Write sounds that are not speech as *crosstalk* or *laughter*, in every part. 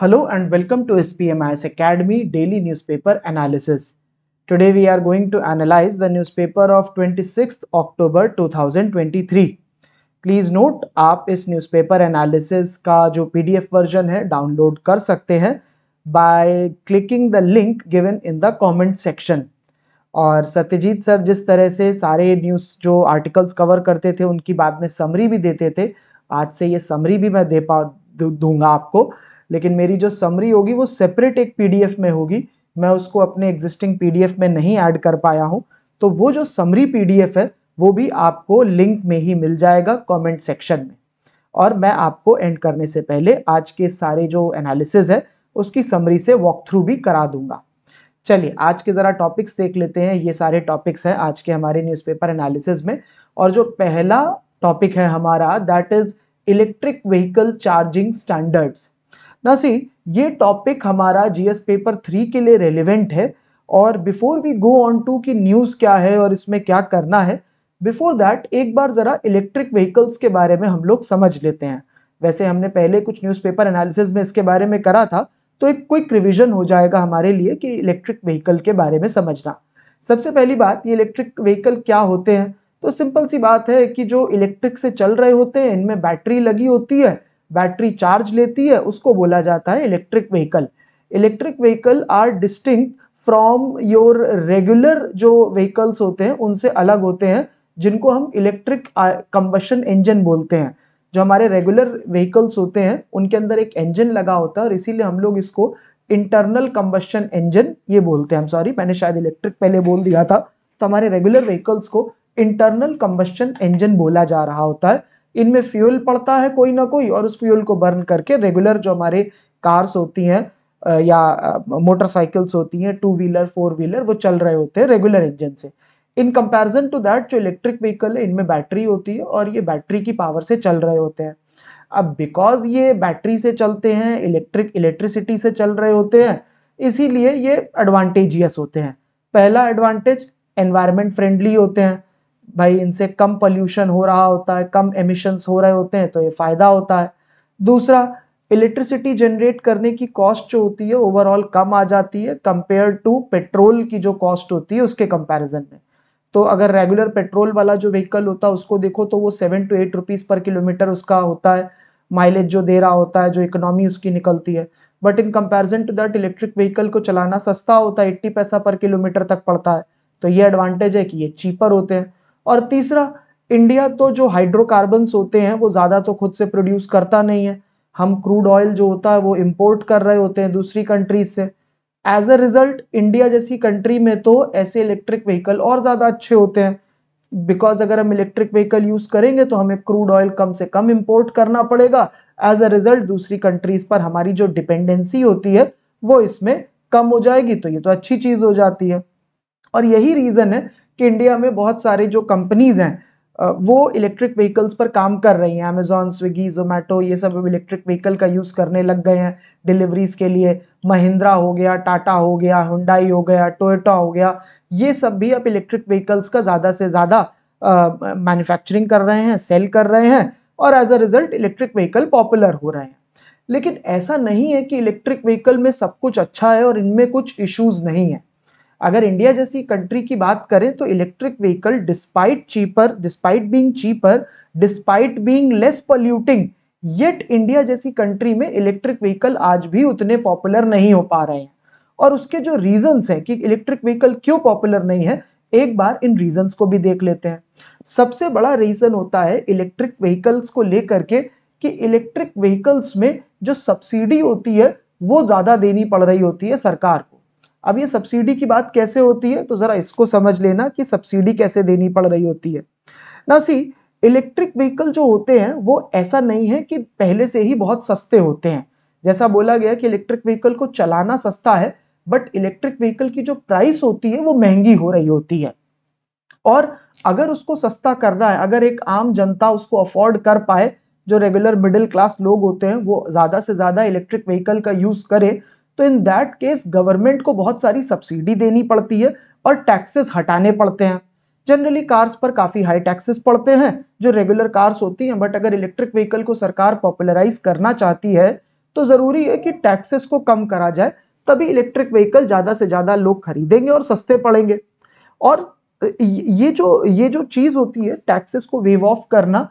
Hello and welcome to SPMIS Academy Daily Newspaper Analysis. Today we are going to analyze the newspaper of 26th October 2023. Please note आप इस newspaper analysis का जो PDF version है download कर सकते हैं by clicking the link given in the comment section. और Satyajit sir जिस तरह से सारे न्यूज़ जो आर्टिकल्स कवर करते थे उनकी बाद में समरी भी देते थे आज से ये समरी भी मैं दे पा दूंगा आपको लेकिन मेरी जो समरी होगी वो सेपरेट एक पीडीएफ में होगी मैं उसको अपने एग्जिस्टिंग पीडीएफ में नहीं ऐड कर पाया हूँ तो वो जो समरी पीडीएफ है वो भी आपको लिंक में ही मिल जाएगा कमेंट सेक्शन में और मैं आपको एंड करने से पहले आज के सारे जो एनालिसिस है उसकी समरी से वॉक थ्रू भी करा दूंगा चलिए आज के ज़रा टॉपिक्स देख लेते हैं ये सारे टॉपिक्स हैं आज के हमारे न्यूज़पेपर एनालिसिस में और जो पहला टॉपिक है हमारा that is electric vehicle charging standards ना सी ये टॉपिक हमारा जीएस पेपर थ्री के लिए रेलिवेंट है और before we go on to कि न्यूज़ क्या है और इसमें क्या करना है बिफोर दैट एक बार ज़रा इलेक्ट्रिक व्हीकल्स के बारे में हम लोग समझ लेते हैं वैसे हमने पहले कुछ न्यूज़पेपर एनालिसिस में इसके बारे में करा था तो एक क्विक रिविजन हो जाएगा हमारे लिए कि इलेक्ट्रिक व्हीकल के बारे में समझना सबसे पहली बात ये इलेक्ट्रिक व्हीकल क्या होते हैं तो सिंपल सी बात है कि जो इलेक्ट्रिक से चल रहे होते हैं इनमें बैटरी लगी होती है बैटरी चार्ज लेती है उसको बोला जाता है electric vehicle electric vehicle are distinct from your regular जो व्हीकल्स होते हैं उनसे अलग होते हैं जिनको हम इलेक्ट्रिक कंबशन इंजन बोलते हैं जो हमारे रेगुलर व्हीकल्स होते हैं उनके अंदर एक इंजन लगा होता है और इसीलिए हम लोग इसको इंटरनल कंबशन इंजन ये बोलते हैं सॉरी मैंने शायद इलेक्ट्रिक पहले बोल दिया था तो हमारे रेगुलर व्हीकल्स को इंटरनल कंबशन इंजन बोला जा रहा होता है इनमें फ्यूल पड़ता है कोई ना कोई और उस फ्यूल को बर्न करके रेगुलर जो हमारे कार्स होती हैं या मोटरसाइकिल्स होती हैं टू व्हीलर फोर व्हीलर वो चल रहे होते हैं रेगुलर इंजन से इन कंपैरिजन टू दैट जो इलेक्ट्रिक व्हीकल है इनमें बैटरी होती है और ये बैटरी की पावर से चल रहे होते हैं अब बिकॉज ये बैटरी से चलते हैं इलेक्ट्रिक इलेक्ट्रिसिटी से चल रहे होते हैं इसीलिए ये एडवांटेजियस होते हैं पहला एडवांटेज एनवायरमेंट फ्रेंडली होते हैं भाई इनसे कम पोल्यूशन हो रहा होता है कम एमिशंस हो रहे होते हैं तो ये फ़ायदा होता है दूसरा इलेक्ट्रिसिटी जनरेट करने की कॉस्ट जो होती है ओवरऑल कम आ जाती है कंपेयर टू पेट्रोल की जो कॉस्ट होती है उसके कंपैरिजन में तो अगर रेगुलर पेट्रोल वाला जो व्हीकल होता है उसको देखो तो वो seven to eight rupees per kilometre उसका होता है माइलेज जो दे रहा होता है जो इकोनॉमी उसकी निकलती है but in comparison to that electric vehicle को चलाना सस्ता होता है एट्टी पैसा पर किलोमीटर तक पड़ता है तो ये एडवांटेज है कि ये चीपर होते हैं और तीसरा इंडिया तो जो हाइड्रोकार्बन्स होते हैं वो ज़्यादा तो खुद से प्रोड्यूस करता नहीं है हम क्रूड ऑयल जो होता है वो इम्पोर्ट कर रहे होते हैं दूसरी कंट्रीज से एज अ रिजल्ट इंडिया जैसी कंट्री में तो ऐसे इलेक्ट्रिक व्हीकल और ज़्यादा अच्छे होते हैं बिकॉज अगर हम इलेक्ट्रिक व्हीकल यूज़ करेंगे तो हमें क्रूड ऑयल कम से कम इम्पोर्ट करना पड़ेगा एज अ रिजल्ट दूसरी कंट्रीज पर हमारी जो डिपेंडेंसी होती है वो इसमें कम हो जाएगी तो ये तो अच्छी चीज़ हो जाती है और यही रीज़न है कि इंडिया में बहुत सारे जो कंपनीज हैं वो इलेक्ट्रिक व्हीकल्स पर काम कर रही हैं अमेजोन स्विगी जोमेटो ये सब इलेक्ट्रिक व्हीकल का यूज़ करने लग गए हैं डिलीवरीज के लिए महिंद्रा हो गया टाटा हो गया हुंडाई हो गया टोयोटा हो गया ये सब भी अब इलेक्ट्रिक व्हीकल्स का ज़्यादा से ज़्यादा मैन्युफैक्चरिंग कर रहे हैं सेल कर रहे हैं और as a result electric vehicle popular हो रहे हैं लेकिन ऐसा नहीं है कि इलेक्ट्रिक व्हीकल में सब कुछ अच्छा है और इनमें कुछ इश्यूज नहीं है अगर इंडिया जैसी कंट्री की बात करें तो electric vehicle despite cheaper despite being cheaper despite being less polluting yet India जैसी कंट्री में इलेक्ट्रिक व्हीकल आज भी उतने पॉपुलर नहीं हो पा रहे हैं और उसके जो रीजंस हैं कि इलेक्ट्रिक व्हीकल क्यों पॉपुलर नहीं है एक बार इन रीजंस को भी देख लेते हैं सबसे बड़ा रीजन होता है इलेक्ट्रिक व्हीकल्स को लेकर के कि इलेक्ट्रिक व्हीकल्स में जो सब्सिडी होती है वो ज़्यादा देनी पड़ रही होती है सरकार अब ये सब्सिडी की बात कैसे होती है तो ज़रा इसको समझ लेना कि सब्सिडी कैसे देनी पड़ रही होती है ना सी इलेक्ट्रिक व्हीकल जो होते हैं वो ऐसा नहीं है कि पहले से ही बहुत सस्ते होते हैं जैसा बोला गया कि इलेक्ट्रिक व्हीकल को चलाना सस्ता है बट इलेक्ट्रिक व्हीकल की जो प्राइस होती है वो महंगी हो रही होती है और अगर उसको सस्ता कर रहा है अगर एक आम जनता उसको अफोर्ड कर पाए जो रेगुलर मिडिल क्लास लोग होते हैं वो ज़्यादा से ज़्यादा इलेक्ट्रिक व्हीकल का यूज़ करें तो इन दैट केस गवर्नमेंट को बहुत सारी सब्सिडी देनी पड़ती है और टैक्सेस हटाने पड़ते हैं जनरली कार्स पर काफ़ी हाई टैक्सेस पड़ते हैं जो रेगुलर कार्स होती हैं बट अगर इलेक्ट्रिक व्हीकल को सरकार पॉपुलराइज करना चाहती है तो ज़रूरी है कि टैक्सेस को कम करा जाए तभी इलेक्ट्रिक व्हीकल ज़्यादा से ज़्यादा लोग खरीदेंगे और सस्ते पड़ेंगे और ये जो ये जो चीज़ होती है टैक्सेस को वेव ऑफ करना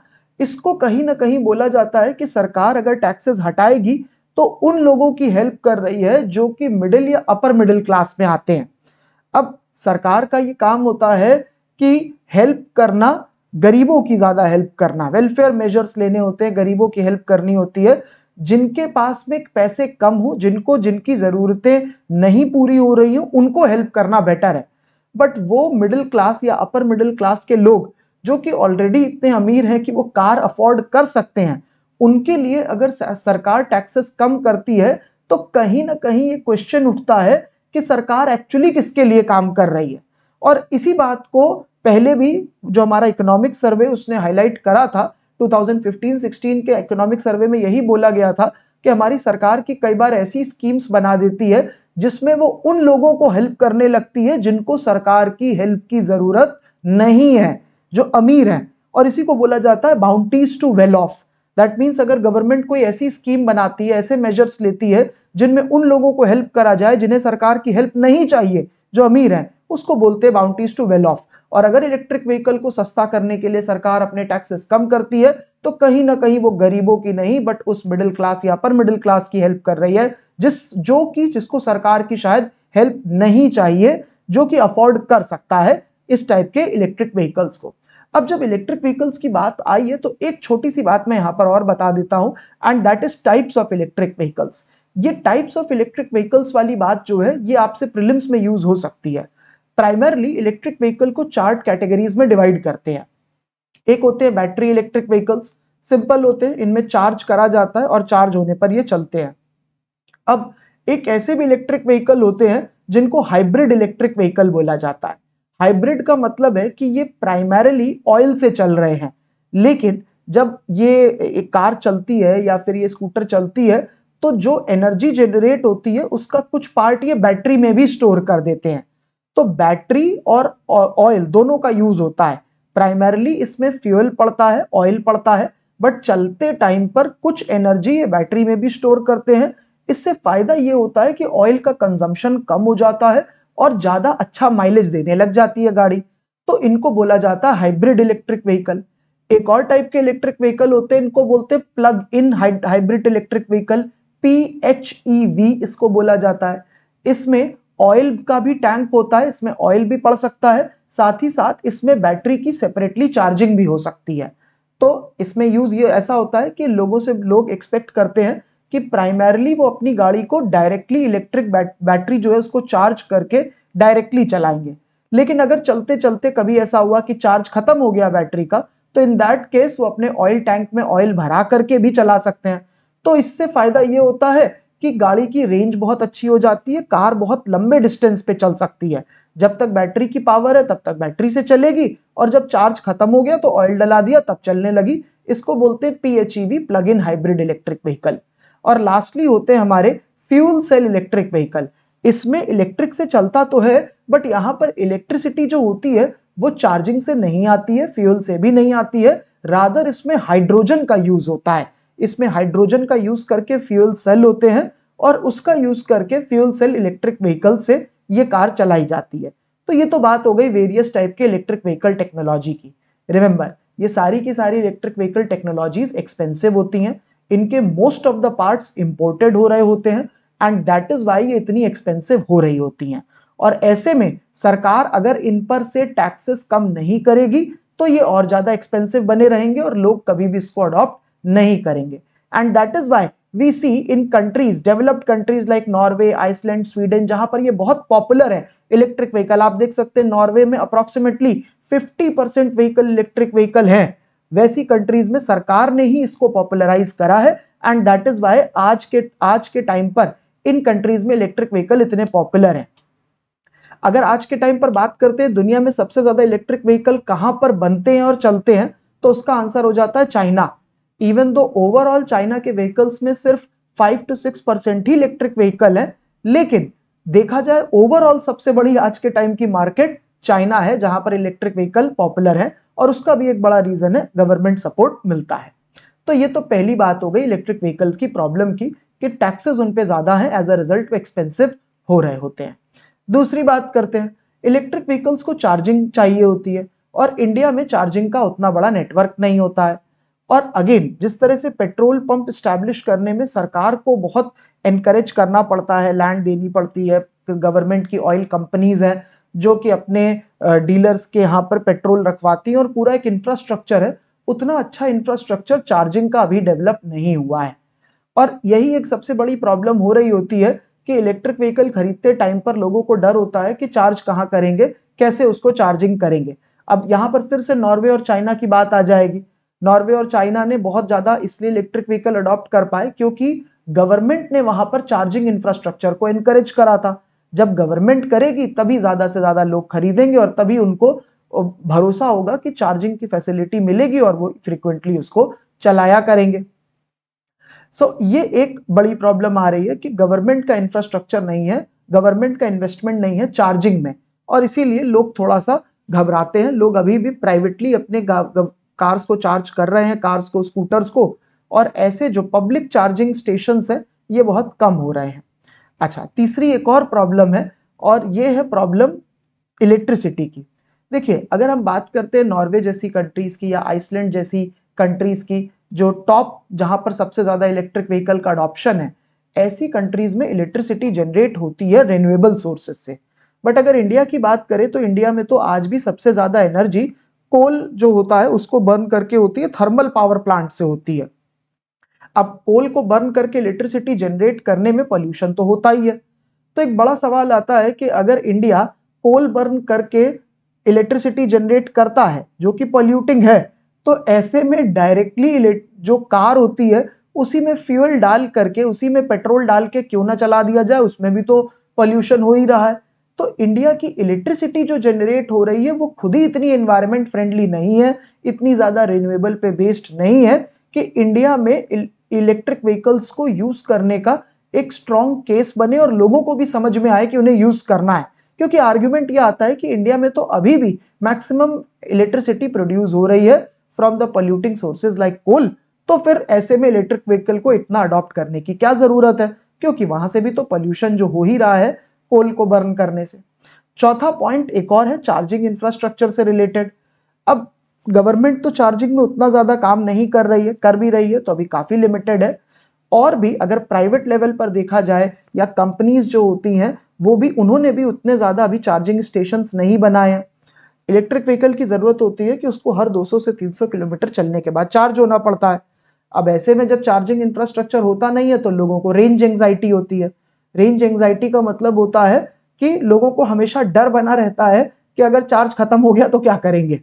इसको कहीं ना कहीं बोला जाता है कि सरकार अगर टैक्सेस हटाएगी तो उन लोगों की हेल्प कर रही है जो कि मिडिल या अपर मिडिल क्लास में आते हैं अब सरकार का ये काम होता है कि हेल्प करना गरीबों की ज़्यादा हेल्प करना वेलफेयर मेजर्स लेने होते हैं गरीबों की हेल्प करनी होती है जिनके पास में पैसे कम हो जिनको जिनकी ज़रूरतें नहीं पूरी हो रही हो उनको हेल्प करना बेटर है बट वो मिडिल क्लास या अपर मिडिल क्लास के लोग जो कि ऑलरेडी इतने अमीर हैं कि वो कार अफोर्ड कर सकते हैं उनके लिए अगर सरकार टैक्सेस कम करती है तो कहीं ना कहीं ये क्वेश्चन उठता है कि सरकार एक्चुअली किसके लिए काम कर रही है और इसी बात को पहले भी जो हमारा इकोनॉमिक सर्वे उसने हाईलाइट करा था 2015-16 के इकोनॉमिक सर्वे में यही बोला गया था कि हमारी सरकार की कई बार ऐसी स्कीम्स बना देती है जिसमें वो उन लोगों को हेल्प करने लगती है जिनको सरकार की हेल्प की ज़रूरत नहीं है जो अमीर हैं और इसी को बोला जाता है bounties to well off that means अगर गवर्नमेंट कोई ऐसी स्कीम बनाती है ऐसे मेजर्स लेती है जिनमें उन लोगों को हेल्प करा जाए जिन्हें सरकार की हेल्प नहीं चाहिए जो अमीर हैं उसको बोलते हैं बाउंड्रीज टू वेल ऑफ और अगर इलेक्ट्रिक व्हीकल को सस्ता करने के लिए सरकार अपने टैक्सेस कम करती है तो कहीं ना कहीं वो गरीबों की नहीं बट उस मिडिल क्लास या अपर मिडिल क्लास की हेल्प कर रही है जिस जो कि जिसको सरकार की शायद हेल्प नहीं चाहिए जो कि अफोर्ड कर सकता है इस टाइप के इलेक्ट्रिक व्हीकल्स को अब जब इलेक्ट्रिक व्हीकल्स की बात आई है तो एक छोटी सी बात मैं यहाँ पर और बता देता हूँ and that is types of electric vehicles ये टाइप्स ऑफ इलेक्ट्रिक व्हीकल्स वाली बात जो है ये आपसे प्रिलिम्स में यूज हो सकती है प्राइमरली इलेक्ट्रिक व्हीकल को चार कैटेगरीज में डिवाइड करते हैं एक होते हैं बैटरी इलेक्ट्रिक व्हीकल्स सिंपल होते हैं इनमें चार्ज करा जाता है और चार्ज होने पर ये चलते हैं अब एक ऐसे भी इलेक्ट्रिक व्हीकल होते हैं जिनको हाइब्रिड इलेक्ट्रिक व्हीकल बोला जाता है हाइब्रिड का मतलब है कि ये प्राइमरली ऑयल से चल रहे हैं लेकिन जब ये कार चलती है या फिर ये स्कूटर चलती है तो जो एनर्जी जनरेट होती है उसका कुछ पार्ट ये बैटरी में भी स्टोर कर देते हैं तो बैटरी और ऑयल दोनों का यूज होता है प्राइमरली इसमें फ्यूल पड़ता है ऑयल पड़ता है बट चलते टाइम पर कुछ एनर्जी ये बैटरी में भी स्टोर करते हैं इससे फायदा ये होता है कि ऑयल का कंजम्पशन कम हो जाता है और ज़्यादा अच्छा माइलेज देने लग जाती है गाड़ी तो इनको बोला जाता है हाइब्रिड इलेक्ट्रिक व्हीकल एक और टाइप के इलेक्ट्रिक व्हीकल होते हैं इनको बोलते हैं plug in hybrid electric vehicle P H E V इसको बोला जाता है इसमें ऑयल का भी टैंक होता है इसमें ऑयल भी पड़ सकता है साथ ही साथ इसमें बैटरी की सेपरेटली चार्जिंग भी हो सकती है तो इसमें यूज ये ऐसा होता है कि लोगों से लोग एक्सपेक्ट करते हैं कि प्राइमरली वो अपनी गाड़ी को डायरेक्टली इलेक्ट्रिक बैटरी जो है उसको चार्ज करके डायरेक्टली चलाएंगे लेकिन अगर चलते चलते कभी ऐसा हुआ कि चार्ज खत्म हो गया बैटरी का तो इन दैट केस वो अपने ऑयल टैंक में ऑयल भरा करके भी चला सकते हैं तो इससे फायदा ये होता है कि गाड़ी की रेंज बहुत अच्छी हो जाती है कार बहुत लंबे डिस्टेंस पे चल सकती है जब तक बैटरी की पावर है तब तक बैटरी से चलेगी और जब चार्ज खत्म हो गया तो ऑयल डला दिया तब चलने लगी इसको बोलते हैं PHEV plug in hybrid electric vehicle और लास्टली होते हैं हमारे फ्यूल सेल इलेक्ट्रिक व्हीकल इसमें इलेक्ट्रिक से चलता तो है बट यहाँ पर इलेक्ट्रिसिटी जो होती है वो चार्जिंग से नहीं आती है फ्यूल से भी नहीं आती है रादर इसमें हाइड्रोजन का यूज होता है इसमें हाइड्रोजन का यूज करके फ्यूल सेल होते हैं और उसका यूज करके फ्यूल सेल इलेक्ट्रिक व्हीकल से ये कार चलाई जाती है तो ये तो बात हो गई वेरियस टाइप के इलेक्ट्रिक व्हीकल टेक्नोलॉजी की रिमेंबर ये सारी की सारी इलेक्ट्रिक व्हीकल टेक्नोलॉजीज एक्सपेंसिव होती हैं इनके most of the parts imported हो रहे होते हैं एंड दैट इज वाई ये इतनी एक्सपेंसिव हो रही होती हैं और ऐसे में सरकार अगर इन पर से टैक्सेस कम नहीं करेगी तो ये और ज़्यादा एक्सपेंसिव बने रहेंगे और लोग कभी भी इसको अडॉप्ट नहीं करेंगे and that is why we see in countries developed countries like Norway Iceland Sweden जहां पर ये बहुत पॉपुलर है इलेक्ट्रिक व्हीकल आप देख सकते हैं नॉर्वे में approximately 50 percent vehicle electric vehicle है वैसी कंट्रीज में सरकार ने ही इसको पॉपुलराइज करा है एंड दैट इज वाई आज के आज के टाइम पर इन कंट्रीज में इलेक्ट्रिक व्हीकल इतने पॉपुलर हैं अगर आज के टाइम पर बात करते हैं दुनिया में सबसे ज्यादा इलेक्ट्रिक व्हीकल कहां पर बनते हैं और चलते हैं तो उसका आंसर हो जाता है China even though overall China के व्हीकल्स में सिर्फ फाइव टू सिक्स परसेंट ही इलेक्ट्रिक व्हीकल है लेकिन देखा जाए ओवरऑल सबसे बड़ी आज के टाइम की मार्केट चाइना है जहां पर इलेक्ट्रिक व्हीकल पॉपुलर है और उसका भी एक बड़ा रीजन है गवर्नमेंट सपोर्ट मिलता है तो ये तो पहली बात हो गई इलेक्ट्रिक व्हीकल्स की प्रॉब्लम की कि टैक्सेस उन पे ज़्यादा है एज अ रिजल्ट एक्सपेंसिव हो रहे होते हैं दूसरी बात करते हैं इलेक्ट्रिक व्हीकल्स को चार्जिंग चाहिए होती है और इंडिया में चार्जिंग का उतना बड़ा नेटवर्क नहीं होता है और अगेन जिस तरह से पेट्रोल पंप स्टैब्लिश करने में सरकार को बहुत एनकरेज करना पड़ता है लैंड देनी पड़ती है गवर्नमेंट की ऑयल कंपनीज हैं जो कि अपने डीलर्स के यहाँ पर पेट्रोल रखवाती हैं और पूरा एक इंफ्रास्ट्रक्चर है उतना अच्छा इंफ्रास्ट्रक्चर चार्जिंग का अभी डेवलप नहीं हुआ है और यही एक सबसे बड़ी प्रॉब्लम हो रही होती है कि इलेक्ट्रिक व्हीकल खरीदते टाइम पर लोगों को डर होता है कि चार्ज कहाँ करेंगे कैसे उसको चार्जिंग करेंगे अब यहाँ पर फिर से नॉर्वे और चाइना की बात आ जाएगी नॉर्वे और चाइना ने बहुत ज़्यादा इसलिए इलेक्ट्रिक व्हीकल अडॉप्ट कर पाए क्योंकि गवर्नमेंट ने वहां पर चार्जिंग इंफ्रास्ट्रक्चर को इनकरेज करा था जब गवर्नमेंट करेगी तभी ज्यादा से ज्यादा लोग खरीदेंगे और तभी उनको भरोसा होगा कि चार्जिंग की फैसिलिटी मिलेगी और वो फ्रिक्वेंटली उसको चलाया करेंगे सो so, ये एक बड़ी प्रॉब्लम आ रही है कि गवर्नमेंट का इंफ्रास्ट्रक्चर नहीं है गवर्नमेंट का इन्वेस्टमेंट नहीं है चार्जिंग में और इसीलिए लोग थोड़ा सा घबराते हैं लोग अभी भी प्राइवेटली अपने कार्स को चार्ज कर रहे हैं कार्स को स्कूटर्स को और ऐसे जो पब्लिक चार्जिंग स्टेशन है ये बहुत कम हो रहे हैं अच्छा तीसरी एक और प्रॉब्लम है और ये है प्रॉब्लम इलेक्ट्रिसिटी की देखिए अगर हम बात करते हैं नॉर्वे जैसी कंट्रीज़ की या आइसलैंड जैसी कंट्रीज़ की जो टॉप जहां पर सबसे ज़्यादा इलेक्ट्रिक व्हीकल का अडॉप्शन है ऐसी कंट्रीज़ में इलेक्ट्रिसिटी जनरेट होती है रेन्यूएबल सोर्सेज से बट अगर इंडिया की बात करें तो इंडिया में तो आज भी सबसे ज़्यादा एनर्जी कोल जो होता है उसको बर्न करके होती है थर्मल पावर प्लांट से होती है अब कोल को बर्न करके इलेक्ट्रिसिटी जनरेट करने में पॉल्यूशन तो होता ही है तो एक बड़ा सवाल आता है कि अगर इंडिया कोल बर्न करके इलेक्ट्रिसिटी जनरेट करता है जो कि पॉल्यूटिंग है तो ऐसे में डायरेक्टली जो कार होती है उसी में फ्यूल डाल करके उसी में पेट्रोल डाल के क्यों ना चला दिया जाए उसमें भी तो पॉल्यूशन हो ही रहा है तो इंडिया की इलेक्ट्रिसिटी जो जनरेट हो रही है वो खुद ही इतनी एनवायरमेंट फ्रेंडली नहीं है इतनी ज़्यादा रिन्यूएबल पे बेस्ड नहीं है कि इंडिया में इलेक्ट्रिक व्हीकल्स को यूज करने का एक स्ट्रॉन्ग केस बने और लोगों को भी समझ में आए कि उन्हें यूज करना है क्योंकि आर्ग्यूमेंट यह आता है कि इंडिया में तो अभी भी मैक्सिमम इलेक्ट्रिसिटी प्रोड्यूस हो रही है from the polluting sources like coal तो फिर ऐसे में इलेक्ट्रिक व्हीकल को इतना अडॉप्ट करने की क्या जरूरत है क्योंकि वहां से भी तो पॉल्यूशन जो हो ही रहा है कोल को बर्न करने से चौथा पॉइंट एक और है चार्जिंग इंफ्रास्ट्रक्चर से रिलेटेड अब गवर्नमेंट तो चार्जिंग में उतना ज़्यादा काम नहीं कर रही है कर भी रही है तो अभी काफ़ी लिमिटेड है और भी अगर प्राइवेट लेवल पर देखा जाए या कंपनीज जो होती हैं वो भी उन्होंने भी उतने ज़्यादा अभी चार्जिंग स्टेशन नहीं बनाए हैं इलेक्ट्रिक व्हीकल की ज़रूरत होती है कि उसको हर 200 से 300 किलोमीटर चलने के बाद चार्ज होना पड़ता है अब ऐसे में जब चार्जिंग इंफ्रास्ट्रक्चर होता नहीं है तो लोगों को रेंज एंगजाइटी होती है रेंज एंगजाइटी का मतलब होता है कि लोगों को हमेशा डर बना रहता है कि अगर चार्ज खत्म हो गया तो क्या करेंगे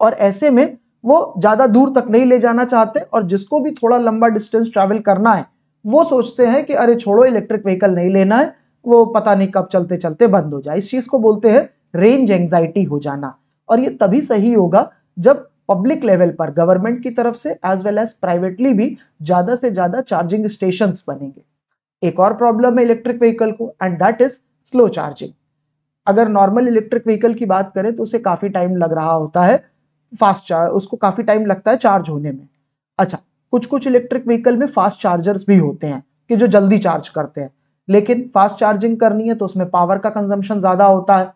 और ऐसे में वो ज़्यादा दूर तक नहीं ले जाना चाहते और जिसको भी थोड़ा लंबा डिस्टेंस ट्रैवल करना है वो सोचते हैं कि अरे छोड़ो इलेक्ट्रिक व्हीकल नहीं लेना है वो पता नहीं कब चलते चलते बंद हो जाए इस चीज़ को बोलते हैं रेंज एंग्जाइटी हो जाना और ये तभी सही होगा जब पब्लिक लेवल पर गवर्नमेंट की तरफ से एज वेल एज प्राइवेटली भी ज़्यादा से ज़्यादा चार्जिंग स्टेशन बनेंगे एक और प्रॉब्लम है इलेक्ट्रिक व्हीकल को and that is slow charging अगर नॉर्मल इलेक्ट्रिक व्हीकल की बात करें तो उसे काफ़ी टाइम लग रहा होता है फास्ट चार्ज उसको काफ़ी टाइम लगता है चार्ज होने में अच्छा कुछ कुछ इलेक्ट्रिक व्हीकल में फास्ट चार्जर्स भी होते हैं कि जो जल्दी चार्ज करते हैं लेकिन फास्ट चार्जिंग करनी है तो उसमें पावर का कंजम्पशन ज़्यादा होता है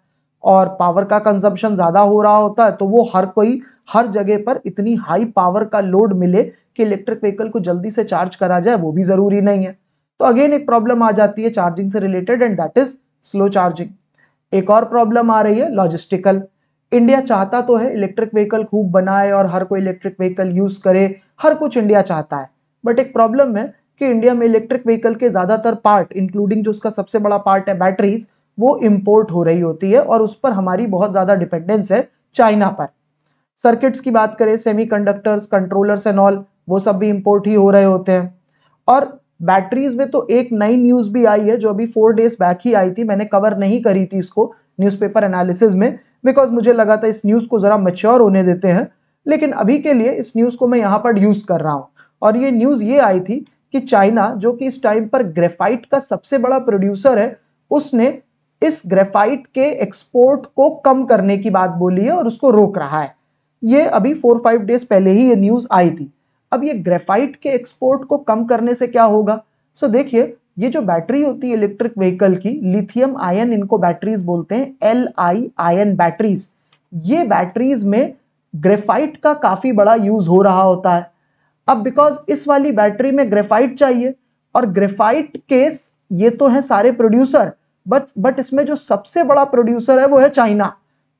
और पावर का कंजम्पशन ज़्यादा हो रहा होता है तो वो हर कोई हर जगह पर इतनी हाई पावर का लोड मिले कि इलेक्ट्रिक व्हीकल को जल्दी से चार्ज करा जाए वो भी ज़रूरी नहीं है तो अगेन एक प्रॉब्लम आ जाती है चार्जिंग से related and that is slow charging एक और प्रॉब्लम आ रही है लॉजिस्टिकल इंडिया चाहता तो है इलेक्ट्रिक व्हीकल खूब बनाए और हर कोई इलेक्ट्रिक व्हीकल यूज करे हर कुछ इंडिया चाहता है बट एक प्रॉब्लम है कि इंडिया में इलेक्ट्रिक व्हीकल के ज्यादातर पार्ट इंक्लूडिंग जो उसका सबसे बड़ा पार्ट है बैटरीज वो इम्पोर्ट हो रही होती है और उस पर हमारी बहुत ज्यादा डिपेंडेंस है चाइना पर सर्किट्स की बात करें सेमी कंट्रोलर्स एंड ऑल वो सब भी इम्पोर्ट ही हो रहे होते हैं और बैटरीज में तो एक नई न्यूज भी आई है जो अभी फोर डेज बैक ही आई थी मैंने कवर नहीं करी थी इसको न्यूज़पेपर एनालिसिस में बिकॉज मुझे लगा था इस न्यूज़ को ज़रा मेच्योर होने देते हैं लेकिन अभी के लिए इस न्यूज़ को मैं यहाँ पर यूज़ कर रहा हूँ और ये न्यूज़ ये आई थी कि चाइना जो कि इस टाइम पर ग्रेफाइट का सबसे बड़ा प्रोड्यूसर है उसने इस ग्रेफाइट के एक्सपोर्ट को कम करने की बात बोली है और उसको रोक रहा है ये अभी फोर फाइव डेज पहले ही ये न्यूज़ आई थी अब ये ग्रेफाइट के एक्सपोर्ट को कम करने से क्या होगा सो देखिए ये जो बैटरी होती है इलेक्ट्रिक व्हीकल की लिथियम आयन इनको बैटरीज बोलते हैं एल आई आयन बैटरीज ये बैटरीज में ग्रेफाइट का काफ़ी बड़ा यूज़ हो रहा होता है अब बिकॉज इस वाली बैटरी में ग्रेफाइट चाहिए और ग्रेफाइट केस ये तो है सारे प्रोड्यूसर बट बट इसमें जो सबसे बड़ा प्रोड्यूसर है वो है चाइना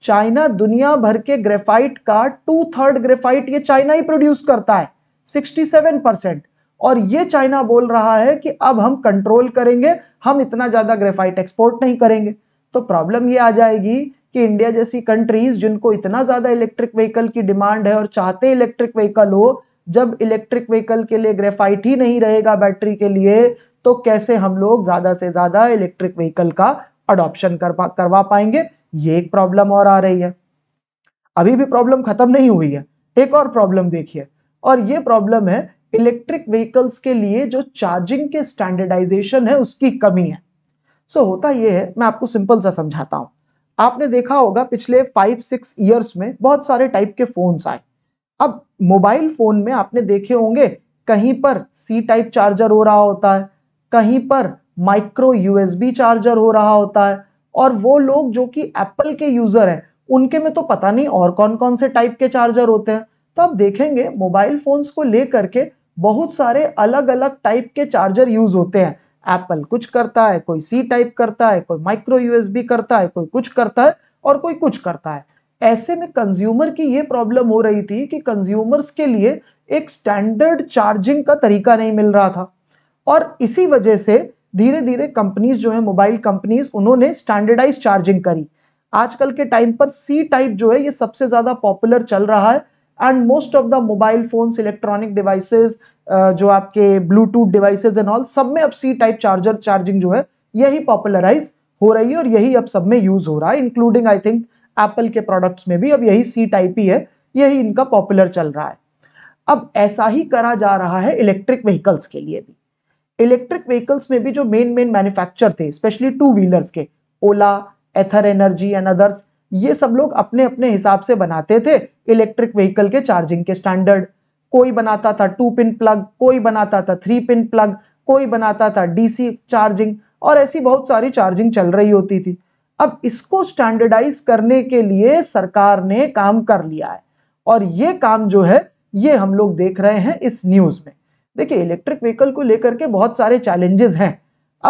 चाइना दुनिया भर के ग्रेफाइट का टू थर्ड ग्रेफाइट ये चाइना ही प्रोड्यूस करता है सेवन परसेंट और ये चाइना बोल रहा है कि अब हम कंट्रोल करेंगे हम इतना ज़्यादा ग्रेफाइट एक्सपोर्ट नहीं करेंगे तो प्रॉब्लम ये आ जाएगी कि इंडिया जैसी कंट्रीज जिनको इतना ज़्यादा इलेक्ट्रिक व्हीकल की डिमांड है और चाहते इलेक्ट्रिक व्हीकल हो जब इलेक्ट्रिक व्हीकल के लिए ग्रेफाइट ही नहीं रहेगा बैटरी के लिए तो कैसे हम लोग ज़्यादा से ज़्यादा इलेक्ट्रिक व्हीकल का अडॉप्शन कर पा करवा पाएंगे ये एक प्रॉब्लम और आ रही है अभी भी प्रॉब्लम खत्म नहीं हुई है एक और प्रॉब्लम देखिए और ये प्रॉब्लम है इलेक्ट्रिक व्हीकल्स के लिए जो चार्जिंग के स्टैंडर्डाइजेशन है उसकी कमी है सो so, होता यह है मैं आपको सिंपल सा समझाता हूं आपने देखा होगा पिछले फाइव सिक्स ईयर्स में बहुत सारे टाइप के फोन्स आए अब मोबाइल फोन में आपने देखे होंगे कहीं पर सी टाइप चार्जर हो रहा होता है कहीं पर माइक्रो यूएसबी चार्जर हो रहा होता है और वो लोग जो कि एप्पल के यूजर हैं उनके में तो पता नहीं और कौन कौन से टाइप के चार्जर होते हैं तो आप देखेंगे मोबाइल फोन्स को लेकर के बहुत सारे अलग अलग टाइप के चार्जर यूज होते हैं एप्पल कुछ करता है कोई सी टाइप करता है कोई माइक्रो यूएसबी करता है कोई कुछ करता है और कोई कुछ करता है ऐसे में कंज्यूमर की ये प्रॉब्लम हो रही थी कि कंज्यूमर्स के लिए एक स्टैंडर्ड चार्जिंग का तरीका नहीं मिल रहा था और इसी वजह से धीरे धीरे कंपनीज जो है मोबाइल कंपनीज उन्होंने स्टैंडर्डाइज चार्जिंग करी आजकल के टाइम पर सी टाइप जो है ये सबसे ज्यादा पॉपुलर चल रहा है and most of the mobile phones electronic devices जो आपके ब्लूटूथ डिवाइसेज एंड ऑल सब में अब सी टाइप चार्जर चार्जिंग जो है यही पॉपुलराइज हो रही है और यही अब सब में यूज हो रहा है इंक्लूडिंग आई थिंक एप्पल के प्रोडक्ट्स में भी अब यही सी टाइप ही है यही इनका पॉपुलर चल रहा है अब ऐसा ही करा जा रहा है इलेक्ट्रिक व्हीकल्स के लिए भी इलेक्ट्रिक व्हीकल्स में भी जो मेन मेन मैन्युफैक्चर थे स्पेशली टू व्हीलर्स के ओला एथर एनर्जी एंड अदर्स ये सब लोग अपने अपने हिसाब से बनाते थे इलेक्ट्रिक व्हीकल के चार्जिंग के स्टैंडर्ड कोई बनाता था टू पिन प्लग कोई बनाता था थ्री पिन प्लग कोई बनाता था डीसी चार्जिंग और ऐसी बहुत सारी चार्जिंग चल रही होती थी अब इसको स्टैंडर्डाइज करने के लिए सरकार ने काम कर लिया है और ये काम जो है ये हम लोग देख रहे हैं इस न्यूज़ में देखिए इलेक्ट्रिक व्हीकल को लेकर के बहुत सारे चैलेंजेस हैं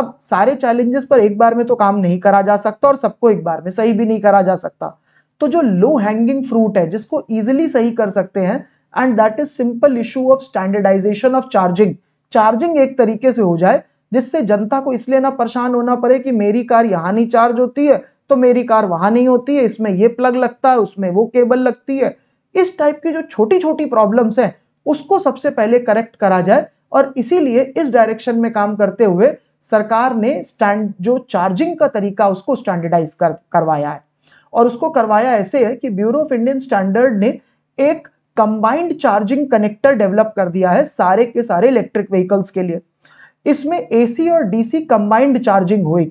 अब सारे चैलेंजेस पर एक बार में तो काम नहीं करा जा सकता और सबको एक बार में सही भी नहीं करा जा सकता तो जो लो हैंगिंग फ्रूट है जिसको इजिली सही कर सकते हैं and that is simple issue of standardization of charging charging एक तरीके से हो जाए जिससे जनता को इसलिए ना परेशान होना पड़े कि मेरी कार यहाँ नहीं चार्ज होती है तो मेरी कार वहां नहीं होती है इसमें ये प्लग लगता है उसमें वो केबल लगती है इस टाइप की जो छोटी छोटी प्रॉब्लम्स हैं उसको सबसे पहले करेक्ट करा जाए और इसीलिए इस डायरेक्शन में काम करते हुए सरकार ने स्टैंड जो चार्जिंग का तरीका उसको स्टैंडर्डाइज कर करवाया है और उसको करवाया ऐसे है कि ब्यूरो ऑफ इंडियन स्टैंडर्ड ने एक कंबाइंड चार्जिंग कनेक्टर डेवलप कर दिया है सारे के सारे इलेक्ट्रिक व्हीकल्स के लिए इसमें एसी और डीसी कंबाइंड चार्जिंग होगी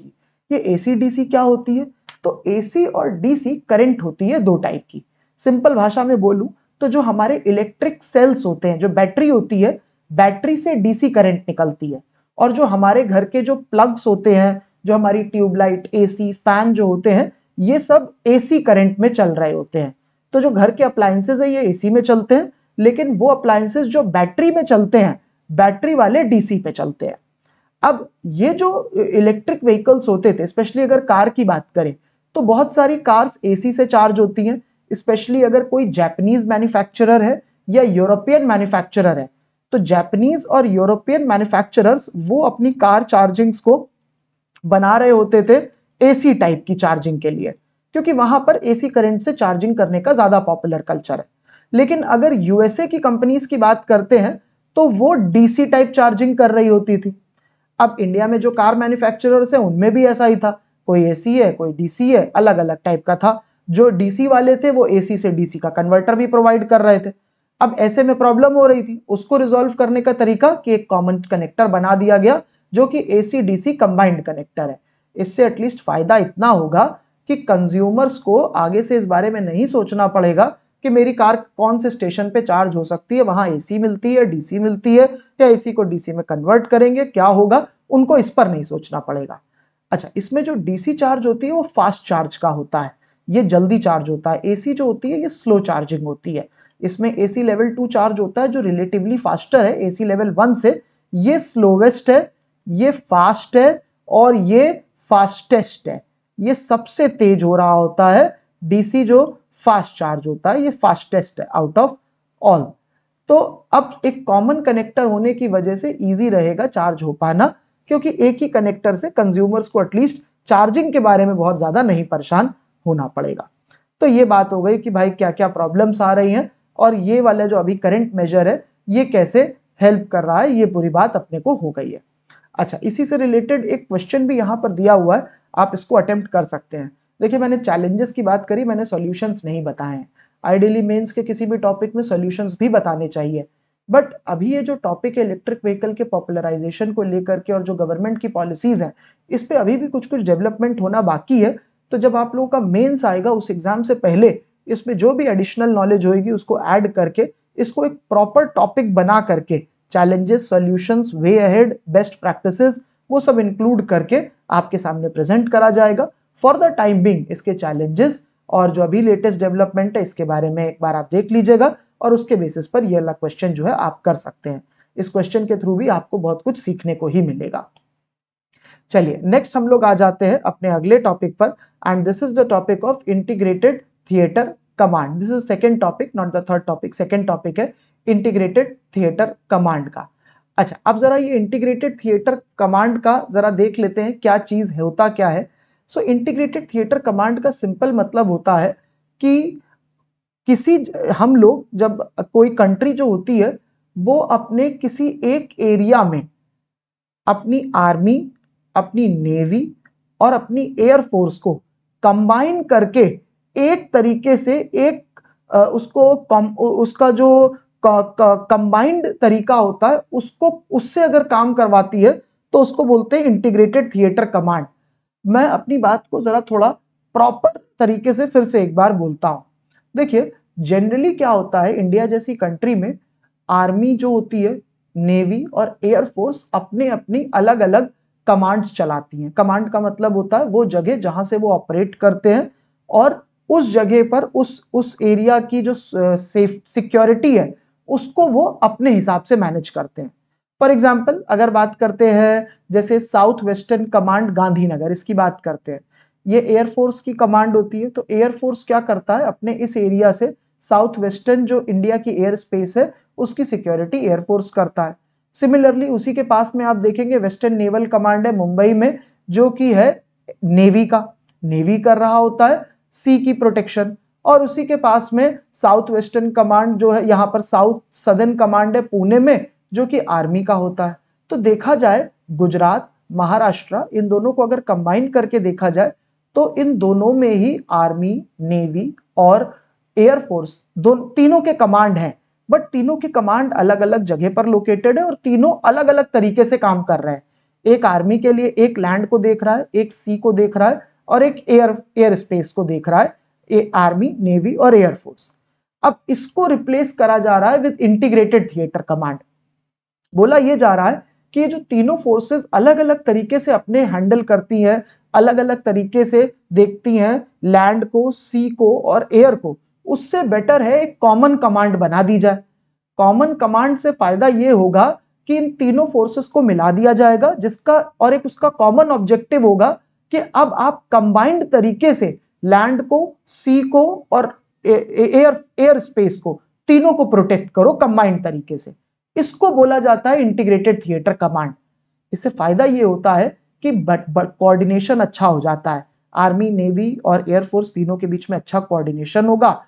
ये एसी डीसी क्या होती है तो एसी और डीसी करंट होती है दो टाइप की सिंपल भाषा में बोलूं तो जो हमारे इलेक्ट्रिक सेल्स होते हैं जो बैटरी होती है बैटरी से डीसी करंट निकलती है और जो हमारे घर के जो प्लग्स होते हैं जो हमारी ट्यूबलाइट एसी फैन जो होते हैं ये सब एसी करंट में चल रहे होते हैं तो जो घर के अप्लायंसेज है ये एसी में चलते हैं लेकिन वो अप्लायंसेज जो बैटरी में चलते हैं बैटरी वाले डीसी पे चलते हैं अब ये जो इलेक्ट्रिक व्हीकल्स होते थे स्पेशली अगर कार की बात करें तो बहुत सारी कार्स एसी से चार्ज होती हैं स्पेशली अगर कोई जैपनीज मैन्युफैक्चरर है या यूरोपियन मैन्युफैक्चरर है तो जैपनीज और यूरोपियन मैन्युफैक्चरर्स वो अपनी कार चार्जिंग्स को बना रहे होते थे एसी टाइप की चार्जिंग के लिए क्योंकि वहां पर एसी करंट से चार्जिंग करने का ज्यादा पॉपुलर कल्चर है लेकिन अगर यूएसए की कंपनीज की बात करते हैं तो वो डीसी टाइप चार्जिंग कर रही होती थी अब इंडिया में जो कार मैन्युफैक्चरर्स हैं उनमें भी ऐसा ही था कोई एसी है कोई डीसी है अलग अलग टाइप का था जो डीसी वाले थे वो एसी से डीसी का कन्वर्टर भी प्रोवाइड कर रहे थे अब ऐसे में प्रॉब्लम हो रही थी उसको रिजोल्व करने का तरीका कि एक कॉमन कनेक्टर बना दिया गया जो कि एसी डीसी कंबाइंड कनेक्टर है इससे एटलीस्ट फायदा इतना होगा कि कंज्यूमर्स को आगे से इस बारे में नहीं सोचना पड़ेगा कि मेरी कार कौन से स्टेशन पे चार्ज हो सकती है वहां एसी मिलती है डीसी मिलती है या एसी को डीसी में कन्वर्ट करेंगे क्या होगा उनको इस पर नहीं सोचना पड़ेगा अच्छा इसमें जो डीसी चार्ज होती है वो फास्ट चार्ज का होता है ये जल्दी चार्ज होता है एसी जो होती है ये स्लो चार्जिंग होती है इसमें एसी लेवल टू चार्ज होता है जो रिलेटिवली फास्टर है एसी लेवल वन से ये स्लोवेस्ट है ये फास्ट है और ये फास्टेस्ट है ये सबसे तेज हो रहा होता है डीसी जो फास्ट चार्ज होता है ये फास्टेस्ट है आउट ऑफ ऑल तो अब एक कॉमन कनेक्टर होने की वजह से इजी रहेगा चार्ज हो पाना क्योंकि एक ही कनेक्टर से कंज्यूमर्स को एटलीस्ट चार्जिंग के बारे में बहुत ज़्यादा नहीं परेशान होना पड़ेगा तो ये बात हो गई कि भाई क्या क्या प्रॉब्लम्स आ रही हैं और ये वाला जो अभी करंट मेजर है ये कैसे हेल्प कर रहा है ये पूरी बात अपने को हो गई है अच्छा इसी से रिलेटेड एक क्वेश्चन भी यहाँ पर दिया हुआ है आप इसको अटेम्प्ट कर सकते हैं देखिए मैंने चैलेंजेस की बात करी मैंने सॉल्यूशंस नहीं बताए हैं आइडियली मेंस के किसी भी टॉपिक में सॉल्यूशंस भी बताने चाहिए बट अभी ये जो टॉपिक है इलेक्ट्रिक व्हीकल के पॉपुलराइजेशन को लेकर के और जो गवर्नमेंट की पॉलिसीज हैं इस पर अभी भी कुछ कुछ डेवलपमेंट होना बाकी है तो जब आप लोगों का मेन्स आएगा उस एग्जाम से पहले इसमें जो भी एडिशनल नॉलेज होगी उसको ऐड करके इसको एक प्रॉपर टॉपिक बना करके challenges solutions way ahead best practices वो सब इंक्लूड करके आपके सामने प्रेजेंट करा जाएगा फॉर द टाइम बिंग इसके चैलेंजेस और जो अभी लेटेस्ट डेवलपमेंट है इसके बारे में एक बार आप देख लीजिएगा और उसके बेसिस पर ये वाला क्वेश्चन जो है आप कर सकते हैं इस क्वेश्चन के थ्रू भी आपको बहुत कुछ सीखने को ही मिलेगा चलिए नेक्स्ट हम लोग आ जाते हैं अपने अगले टॉपिक पर and this is the topic of integrated theatre command this is second topic not the third topic second topic है इंटीग्रेटेड थिएटर कमांड का अच्छा अब ज़रा ये इंटीग्रेटेड थिएटर कमांड का ज़रा देख लेते हैं क्या चीज़ है होता क्या है सो इंटीग्रेटेड थिएटर कमांड का सिंपल मतलब होता है कि किसी हम लोग जब कोई कंट्री जो होती है वो अपने किसी एक एरिया में अपनी आर्मी अपनी नेवी और अपनी एयर फोर्स को कंबाइन करके एक तरीके से एक उसको उसका जो कंबाइंड तरीका होता है उसको उससे अगर काम करवाती है तो उसको बोलते हैं इंटीग्रेटेड थिएटर कमांड मैं अपनी बात को जरा थोड़ा प्रॉपर तरीके से फिर से एक बार बोलता हूँ देखिए जनरली क्या होता है इंडिया जैसी कंट्री में आर्मी जो होती है नेवी और एयरफोर्स अपने अपनी अलग अलग कमांड्स चलाती हैं कमांड का मतलब होता है वो जगह जहाँ से वो ऑपरेट करते हैं और उस जगह पर उस उस एरिया की जो सेफ सिक्योरिटी है उसको वो अपने हिसाब से मैनेज करते हैं फॉर एग्जाम्पल अगर बात करते हैं जैसे साउथ वेस्टर्न कमांड गांधीनगर इसकी बात करते हैं ये एयरफोर्स की कमांड होती है तो एयरफोर्स क्या करता है अपने इस एरिया से साउथ वेस्टर्न जो इंडिया की एयर स्पेस है उसकी सिक्योरिटी एयरफोर्स करता है सिमिलरली उसी के पास में आप देखेंगे वेस्टर्न नेवल कमांड है मुंबई में जो कि है नेवी का नेवी कर रहा होता है सी की प्रोटेक्शन और उसी के पास में साउथ वेस्टर्न कमांड जो है यहाँ पर साउथ सदर्न कमांड है पुणे में जो कि आर्मी का होता है तो देखा जाए गुजरात महाराष्ट्र इन दोनों को अगर कंबाइन करके देखा जाए तो इन दोनों में ही आर्मी नेवी और एयरफोर्स दोनों तीनों के कमांड हैं बट तीनों के कमांड अलग अलग जगह पर लोकेटेड है और तीनों अलग अलग तरीके से काम कर रहे हैं एक आर्मी के लिए एक लैंड को देख रहा है एक सी को देख रहा है और एक एयर एयर स्पेस को देख रहा है ए आर्मी नेवी और एयरफोर्स अब इसको रिप्लेस करा जा रहा है विद इंटीग्रेटेड थिएटर कमांड बोला यह जा रहा है कि ये जो तीनों फोर्सेस अलग अलग तरीके से अपने हैंडल करती हैं अलग अलग तरीके से देखती हैं लैंड को सी को और एयर को उससे बेटर है एक कॉमन कमांड बना दी जाए कॉमन कमांड से फायदा ये होगा कि इन तीनों फोर्सेस को मिला दिया जाएगा जिसका और एक उसका कॉमन ऑब्जेक्टिव होगा कि अब आप कंबाइंड तरीके से लैंड को सी को और एयर एयर स्पेस को तीनों को प्रोटेक्ट करो कंबाइंड तरीके से इसको बोला जाता है इंटीग्रेटेड थिएटर कमांड इससे फायदा ये होता है कि बट कोऑर्डिनेशन अच्छा हो जाता है आर्मी नेवी और एयरफोर्स तीनों के बीच में अच्छा कोऑर्डिनेशन होगा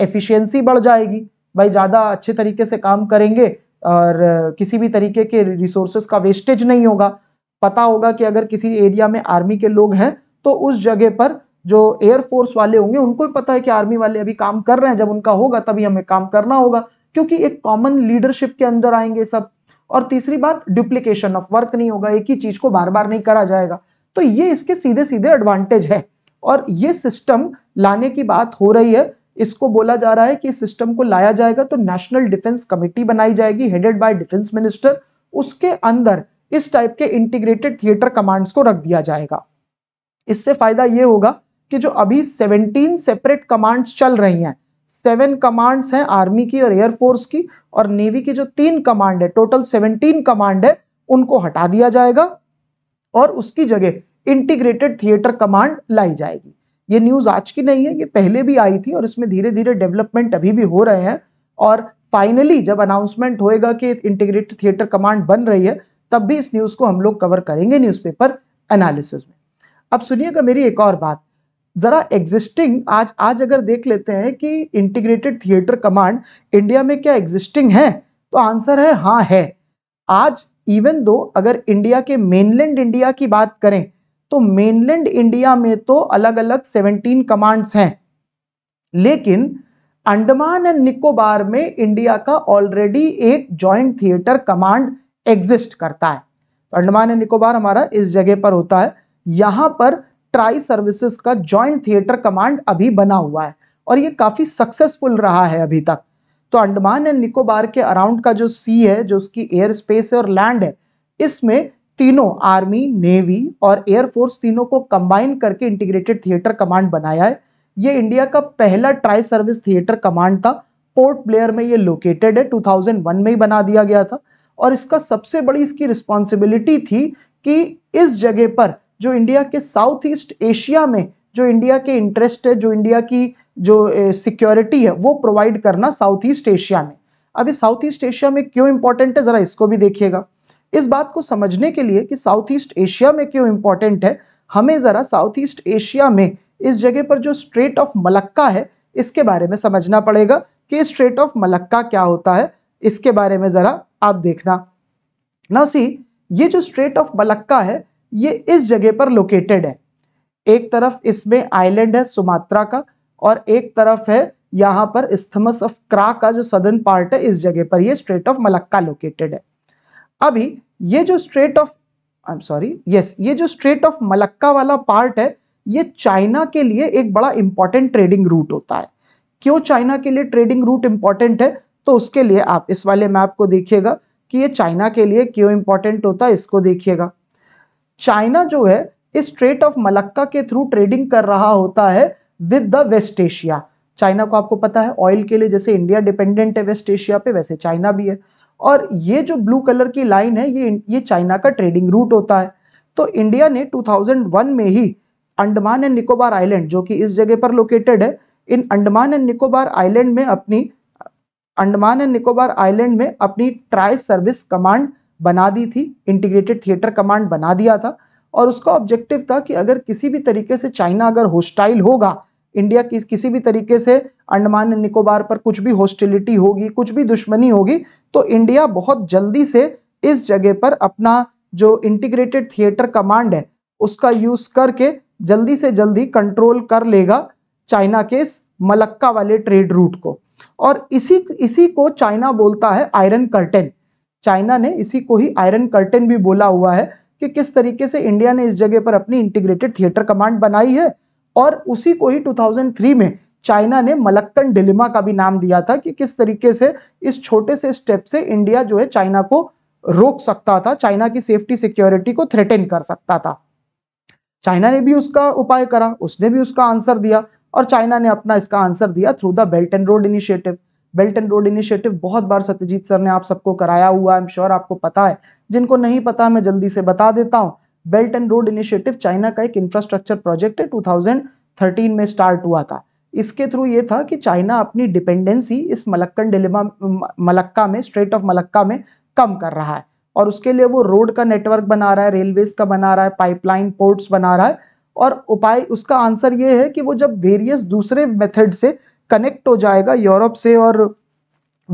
एफिशिएंसी बढ़ जाएगी भाई ज़्यादा अच्छे तरीके से काम करेंगे और किसी भी तरीके के रिसोर्सेज का वेस्टेज नहीं होगा पता होगा कि अगर किसी एरिया में आर्मी के लोग हैं तो उस जगह पर जो एयरफोर्स वाले होंगे उनको भी पता है कि आर्मी वाले अभी काम कर रहे हैं जब उनका होगा तभी हमें काम करना होगा क्योंकि एक कॉमन लीडरशिप के अंदर आएंगे सब और तीसरी बात डुप्लीकेशन ऑफ वर्क नहीं होगा एक ही चीज को बार बार नहीं करा जाएगा तो ये इसके सीधे सीधे एडवांटेज है और ये सिस्टम लाने की बात हो रही है इसको बोला जा रहा है कि इस सिस्टम को लाया जाएगा तो नेशनल डिफेंस कमेटी बनाई जाएगी हेडेड बाय डिफेंस मिनिस्टर उसके अंदर इस टाइप के इंटीग्रेटेड थिएटर कमांड्स को रख दिया जाएगा इससे फायदा ये होगा कि जो अभी 17 सेपरेट कमांड्स चल रही हैं सेवन कमांड्स हैं आर्मी की और एयरफोर्स की और नेवी की जो तीन कमांड है टोटल 17 कमांड है उनको हटा दिया जाएगा और उसकी जगह इंटीग्रेटेड थिएटर कमांड लाई जाएगी ये न्यूज़ आज की नहीं है ये पहले भी आई थी और इसमें धीरे धीरे डेवलपमेंट अभी भी हो रहे हैं और फाइनली जब अनाउंसमेंट होएगा कि इंटीग्रेटेड थिएटर कमांड बन रही है तब भी इस न्यूज़ को हम लोग कवर करेंगे न्यूज़पेपर एनालिसिस में अब सुनिएगा मेरी एक और बात ज़रा एग्जिस्टिंग आज आज अगर देख लेते हैं कि इंटीग्रेटेड थिएटर कमांड इंडिया में क्या एग्जिस्टिंग है तो आंसर है हाँ है आज इवन दो अगर इंडिया के मेनलैंड इंडिया की बात करें तो मेनलैंड इंडिया में तो अलग अलग सेवनटीन कमांड्स हैं लेकिन अंडमान एंड निकोबार में इंडिया का ऑलरेडी एक जॉइंट थिएटर कमांड एग्जिस्ट करता है तो अंडमान एंड निकोबार हमारा इस जगह पर होता है यहां पर ट्राई सर्विसेज का जॉइंट थिएटर कमांड अभी बना हुआ है और ये काफ़ी सक्सेसफुल रहा है अभी तक तो अंडमान एंड निकोबार के अराउंड का जो सी है जो उसकी एयर स्पेस है और लैंड है इसमें तीनों आर्मी नेवी और एयरफोर्स तीनों को कंबाइन करके इंटीग्रेटेड थिएटर कमांड बनाया है ये इंडिया का पहला ट्राई सर्विस थिएटर कमांड था पोर्ट ब्लेयर में ये लोकेटेड है 2001 में ही बना दिया गया था और इसका सबसे बड़ी इसकी रिस्पॉन्सिबिलिटी थी कि इस जगह पर जो इंडिया के साउथ ईस्ट एशिया में जो इंडिया के इंटरेस्ट है जो इंडिया की जो सिक्योरिटी है वो प्रोवाइड करना साउथ ईस्ट एशिया में अभी साउथ ईस्ट एशिया में क्यों इंपॉर्टेंट है ज़रा इसको भी देखिएगा इस बात को समझने के लिए कि साउथ ईस्ट एशिया में क्यों इंपॉर्टेंट है हमें ज़रा साउथ ईस्ट एशिया में इस जगह पर जो स्ट्रेट ऑफ मलक्का है इसके बारे में समझना पड़ेगा कि स्ट्रेट ऑफ मलक्का क्या होता है इसके बारे में ज़रा आप देखना नौसी ये जो स्ट्रेट ऑफ मलक्का है ये इस जगह पर लोकेटेड है एक तरफ इसमें आइलैंड है सुमात्रा का और एक तरफ है यहां पर स्थमस ऑफ क्रा का जो सदर्न पार्ट है इस जगह पर ये स्ट्रेट ऑफ मलक्का लोकेटेड है अभी ये जो strait of I am sorry yes ये जो स्ट्रेट ऑफ मलक्का वाला पार्ट है ये चाइना के लिए एक बड़ा इंपॉर्टेंट ट्रेडिंग रूट होता है क्यों चाइना के लिए ट्रेडिंग रूट इंपॉर्टेंट है तो उसके लिए आप इस वाले मैप को देखिएगा कि ये चाइना के लिए क्यों इंपॉर्टेंट होता है इसको देखिएगा चाइना जो है इस स्ट्रेट ऑफ मलक्का के थ्रू ट्रेडिंग कर रहा होता है with the West Asia China को आपको पता है ऑयल के लिए जैसे इंडिया डिपेंडेंट है वेस्ट एशिया पे वैसे चाइना भी है और ये जो ब्लू कलर की लाइन है ये ये चाइना का ट्रेडिंग रूट होता है तो इंडिया ने 2001 में ही अंडमान एंड निकोबार आइलैंड जो कि इस जगह पर लोकेटेड है इन अंडमान एंड निकोबार आइलैंड में अपनी अंडमान एंड निकोबार आइलैंड में अपनी ट्राई सर्विस कमांड बना दी थी इंटीग्रेटेड थिएटर कमांड बना दिया था और उसका ऑब्जेक्टिव था कि अगर किसी भी तरीके से चाइना अगर होस्टाइल होगा इंडिया की किसी भी तरीके से अंडमान निकोबार पर कुछ भी होस्टिलिटी होगी कुछ भी दुश्मनी होगी तो इंडिया बहुत जल्दी से इस जगह पर अपना जो इंटीग्रेटेड थिएटर कमांड है उसका यूज करके जल्दी से जल्दी कंट्रोल कर लेगा चाइना के इस मलक्का वाले ट्रेड रूट को और इसी इसी को चाइना बोलता है आयरन कर्टेन चाइना ने इसी को ही आयरन कर्टेन भी बोला हुआ है कि किस तरीके से इंडिया ने इस जगह पर अपनी इंटीग्रेटेड थिएटर कमांड बनाई है और उसी को ही 2003 में चाइना ने मलक्कन डिलिमा का भी नाम दिया था कि किस तरीके से इस छोटे से स्टेप से इंडिया जो है चाइना को रोक सकता था चाइना की सेफ्टी सिक्योरिटी को थ्रेटेन कर सकता था चाइना ने भी उसका उपाय करा उसने भी उसका आंसर दिया और चाइना ने अपना इसका आंसर दिया through the belt and road initiative belt and road initiative बहुत बार सत्यजीत सर ने आप सबको कराया हुआ आई एम श्योर आपको पता है जिनको नहीं पता मैं जल्दी से बता देता हूँ belt and road initiative China का एक इंफ्रास्ट्रक्चर प्रोजेक्ट है टू में स्टार्ट हुआ था इसके थ्रू ये था कि चाइना अपनी डिपेंडेंसी इस मलक्कन डिलेमा मलक्का में स्ट्रेट ऑफ मलक्का में कम कर रहा है और उसके लिए वो रोड का नेटवर्क बना रहा है रेलवेज का बना रहा है पाइपलाइन पोर्ट्स बना रहा है और उपाय उसका आंसर ये है कि वो जब वेरियस दूसरे मेथड से कनेक्ट हो जाएगा यूरोप से और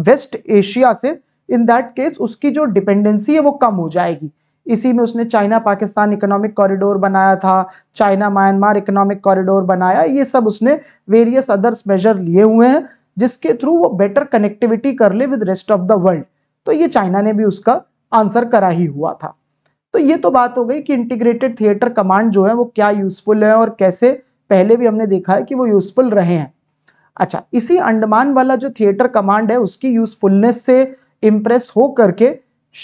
वेस्ट एशिया से इन दैट केस उसकी जो डिपेंडेंसी है वो कम हो जाएगी इसी में उसने चाइना पाकिस्तान इकोनॉमिक कॉरिडोर बनाया था चाइना म्यांमार इकोनॉमिक कॉरिडोर बनाया ये सब उसने वेरियस अदर्स मेजर लिए हुए हैं जिसके थ्रू वो बेटर कनेक्टिविटी कर ले with rest of the world तो ये चाइना ने भी उसका आंसर करा ही हुआ था तो ये तो बात हो गई कि इंटीग्रेटेड थिएटर कमांड जो है वो क्या यूजफुल है और कैसे पहले भी हमने देखा है कि वो यूजफुल रहे हैं अच्छा इसी अंडमान वाला जो थिएटर कमांड है उसकी यूजफुलनेस से इम्प्रेस हो करके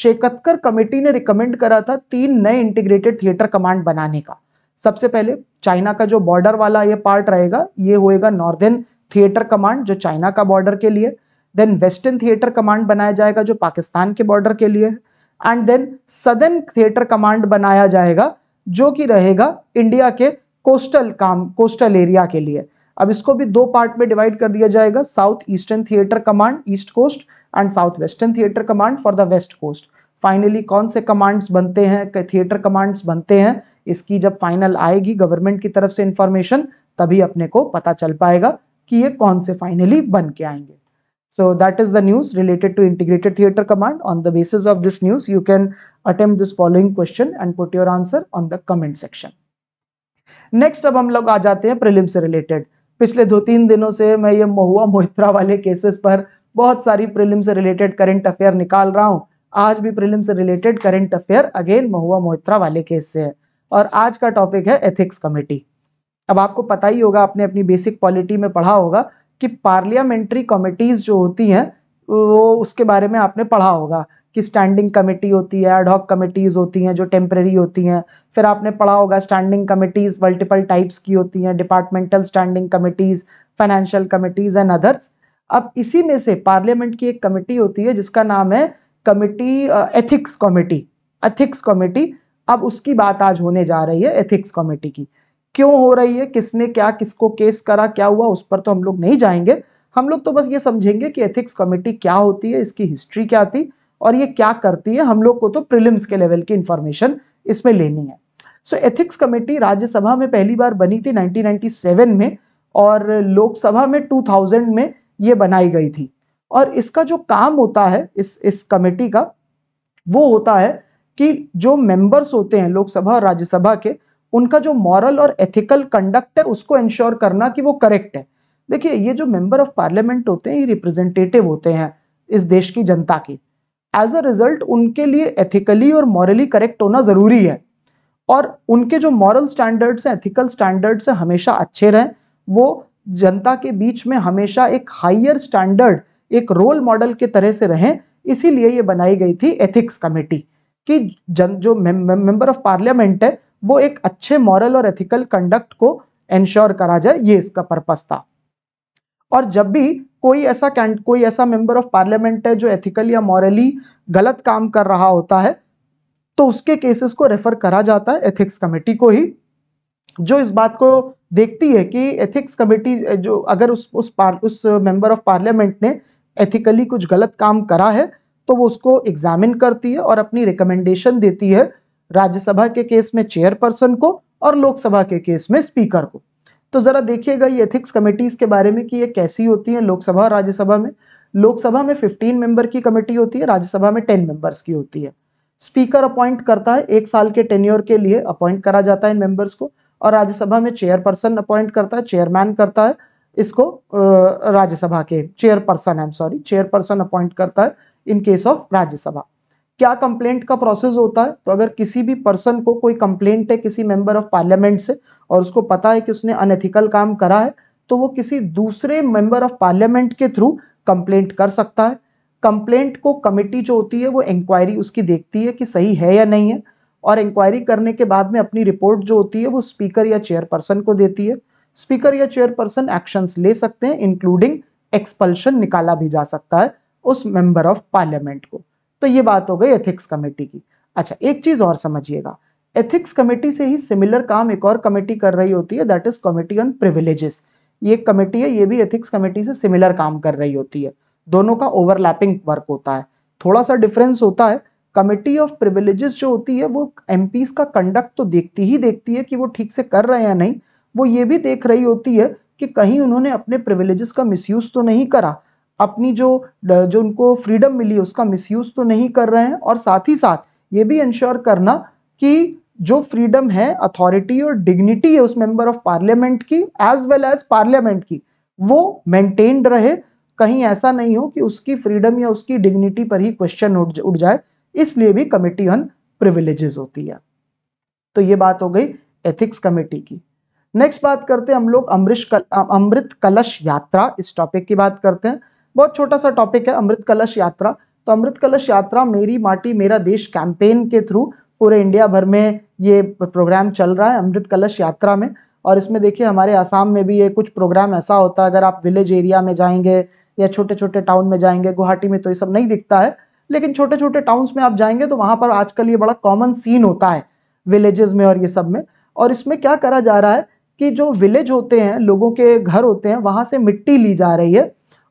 शेकतकर कमेटी ने रिकमेंड करा था तीन नए इंटीग्रेटेड थिएटर कमांड बनाने का सबसे पहले चाइना का जो बॉर्डर वाला ये पार्ट रहेगा ये होएगा नॉर्दर्न थिएटर कमांड जो चाइना का बॉर्डर के लिए देन वेस्टर्न थिएटर कमांड बनाया जाएगा जो पाकिस्तान के बॉर्डर के लिए and then southern theatre command बनाया जाएगा जो कि रहेगा इंडिया के कोस्टल काम कोस्टल एरिया के लिए अब इसको भी दो पार्ट में डिवाइड कर दिया जाएगा south eastern theatre command east coast and south western theatre command for the west coast finally कौन से कमांड्स बनते हैं थिएटर कमांड्स बनते हैं इसकी जब फाइनल आएगी गवर्नमेंट की तरफ से इंफॉर्मेशन तभी अपने को पता चल पाएगा कि ये कौन से फाइनली बन के आएंगे so that is the news related to integrated theatre command on the basis of this news you can attempt this following question and put your answer on the comment section next अब हम लोग आ जाते हैं prelims से related पिछले दो तीन दिनों से मैं ये महुआ मोहित्रा वाले केसेस पर बहुत सारी प्रिलिम से रिलेटेड करंट अफेयर निकाल रहा हूँ आज भी प्रिलिम से related current affair again Mahua Moitra वाले केस से है और आज का टॉपिक है एथिक्स कमेटी अब आपको पता ही होगा आपने अपनी बेसिक पॉलिटी में पढ़ा होगा कि पार्लियामेंट्री कमेटीज जो होती हैं वो उसके बारे में आपने पढ़ा होगा कि स्टैंडिंग कमेटी होती है एडहॉक कमेटीज़ होती हैं जो टेम्प्रेरी होती हैं फिर आपने पढ़ा होगा स्टैंडिंग कमेटीज़ मल्टीपल टाइप्स की होती हैं departmental standing committees financial committees and others अब इसी में से पार्लियामेंट की एक कमेटी होती है जिसका नाम है committee ethics committee ethics committee अब उसकी बात आज होने जा रही है एथिक्स कमेटी की क्यों हो रही है किसने क्या किसको केस करा क्या हुआ उस पर तो हम लोग नहीं जाएंगे हम लोग तो बस ये समझेंगे कि एथिक्स कमेटी क्या होती है इसकी हिस्ट्री क्या थी और ये क्या करती है हम लोग को तो प्रिलिम्स के लेवल की इंफॉर्मेशन इसमें लेनी है सो एथिक्स कमेटी राज्यसभा में पहली बार बनी थी 1997 में और लोकसभा में 2000 में ये बनाई गई थी और इसका जो काम होता है इस इस कमेटी का वो होता है कि जो मेंबर्स होते हैं लोकसभा और राज्यसभा के उनका जो मॉरल और एथिकल कंडक्ट है उसको इंश्योर करना कि वो करेक्ट है देखिए ये जो मेंबर ऑफ पार्लियामेंट होते हैं ये रिप्रेजेंटेटिव होते हैं इस देश की जनता की एज अ रिजल्ट उनके लिए एथिकली और मॉरली करेक्ट होना ज़रूरी है और उनके जो मॉरल स्टैंडर्ड्स हैं एथिकल स्टैंडर्ड्स हैं हमेशा अच्छे रहें वो जनता के बीच में हमेशा एक हाइयर स्टैंडर्ड एक रोल मॉडल के तरह से रहें इसीलिए ये बनाई गई थी एथिक्स कमेटी कि जन जो मेंबर ऑफ पार्लियामेंट है वो एक अच्छे मॉरल और एथिकल कंडक्ट को एंश्योर करा जाए ये इसका पर्पज था और जब भी कोई ऐसा कोई ऐसा मेंबर ऑफ पार्लियामेंट है जो एथिकल या मॉरली गलत काम कर रहा होता है तो उसके केसेस को रेफर करा जाता है एथिक्स कमेटी को ही जो इस बात को देखती है कि एथिक्स कमेटी जो अगर उस उस पार उस मेंबर ऑफ पार्लियामेंट ने एथिकली कुछ गलत काम करा है तो वो उसको एग्जामिन करती है और अपनी रिकमेंडेशन देती है राज्यसभा के केस में चेयरपर्सन को और लोकसभा के केस में स्पीकर को तो ज़रा देखिएगा ये एथिक्स कमेटीज़ के बारे में कि ये कैसी होती हैं लोकसभा और राज्यसभा में लोकसभा में फिफ्टीन मेंबर की कमेटी होती है राज्यसभा में टेन मेंबर्स की होती है स्पीकर अपॉइंट करता है एक साल के टेन्योर के लिए अपॉइंट करा जाता है इन मेंबर्स को और राज्यसभा में चेयरपर्सन अपॉइंट करता है चेयरमैन करता है इसको राज्यसभा के chairperson I am sorry chairperson appoint करता है इन केस ऑफ राज्यसभा क्या कंप्लेंट का प्रोसेस होता है तो अगर किसी भी पर्सन को कोई कंप्लेंट है किसी मेंबर ऑफ पार्लियामेंट से और उसको पता है कि उसने अनएथिकल काम करा है तो वो किसी दूसरे मेंबर ऑफ पार्लियामेंट के थ्रू कंप्लेंट कर सकता है कंप्लेंट को कमेटी जो होती है वो इंक्वायरी उसकी देखती है कि सही है या नहीं है और इंक्वायरी करने के बाद में अपनी रिपोर्ट जो होती है वो स्पीकर या चेयरपर्सन को देती है स्पीकर या चेयरपर्सन एक्शंस ले सकते हैं इंक्लूडिंग एक्सपल्शन निकाला भी जा सकता है उस मेंबर ऑफ पार्लियामेंट को तो ये बात हो गई एथिक्स कमेटी की अच्छा एक चीज और समझिएगा एथिक्स कमेटी से ही सिमिलर काम एक और कमेटी कर रही होती है that is committee on privileges ये कमेटी है ये भी एथिक्स कमेटी से सिमिलर काम कर रही होती है दोनों का ओवरलैपिंग वर्क होता है थोड़ा सा डिफरेंस होता है कमेटी ऑफ प्रिविलेजेस जो होती है वो एम का कंडक्ट तो देखती ही देखती है कि वो ठीक से कर रहे हैं या नहीं वो ये भी देख रही होती है कि कहीं उन्होंने अपने प्रिविलेजेस का मिसयूज तो नहीं करा अपनी जो जो उनको फ्रीडम मिली उसका मिसयूज तो नहीं कर रहे हैं और साथ ही साथ ये भी इंश्योर करना कि जो फ्रीडम है अथॉरिटी और डिग्निटी है उस मेंबर ऑफ पार्लियामेंट की एज वेल एज पार्लियामेंट की वो मेंटेन्ड रहे कहीं ऐसा नहीं हो कि उसकी फ्रीडम या उसकी डिग्निटी पर ही क्वेश्चन उठ जाए इसलिए भी कमेटी ऑन प्रिविलेजेस होती है तो ये बात हो गई एथिक्स कमेटी की नेक्स्ट बात करते हैं हम लोग अमृत कल, अमृत कलश यात्रा इस टॉपिक की बात करते हैं बहुत छोटा सा टॉपिक है अमृत कलश यात्रा तो अमृत कलश यात्रा मेरी माटी मेरा देश कैंपेन के थ्रू पूरे इंडिया भर में ये प्रोग्राम चल रहा है अमृत कलश यात्रा में और इसमें देखिए हमारे आसाम में भी ये कुछ प्रोग्राम ऐसा होता है अगर आप विलेज एरिया में जाएंगे या छोटे छोटे टाउन में जाएंगे गुवाहाटी में तो ये सब नहीं दिखता है लेकिन छोटे छोटे टाउन्स में आप जाएंगे तो वहाँ पर आजकल ये बड़ा कॉमन सीन होता है विलेजेस में और ये सब में और इसमें क्या करा जा रहा है कि जो विलेज होते हैं लोगों के घर होते हैं वहाँ से मिट्टी ली जा रही है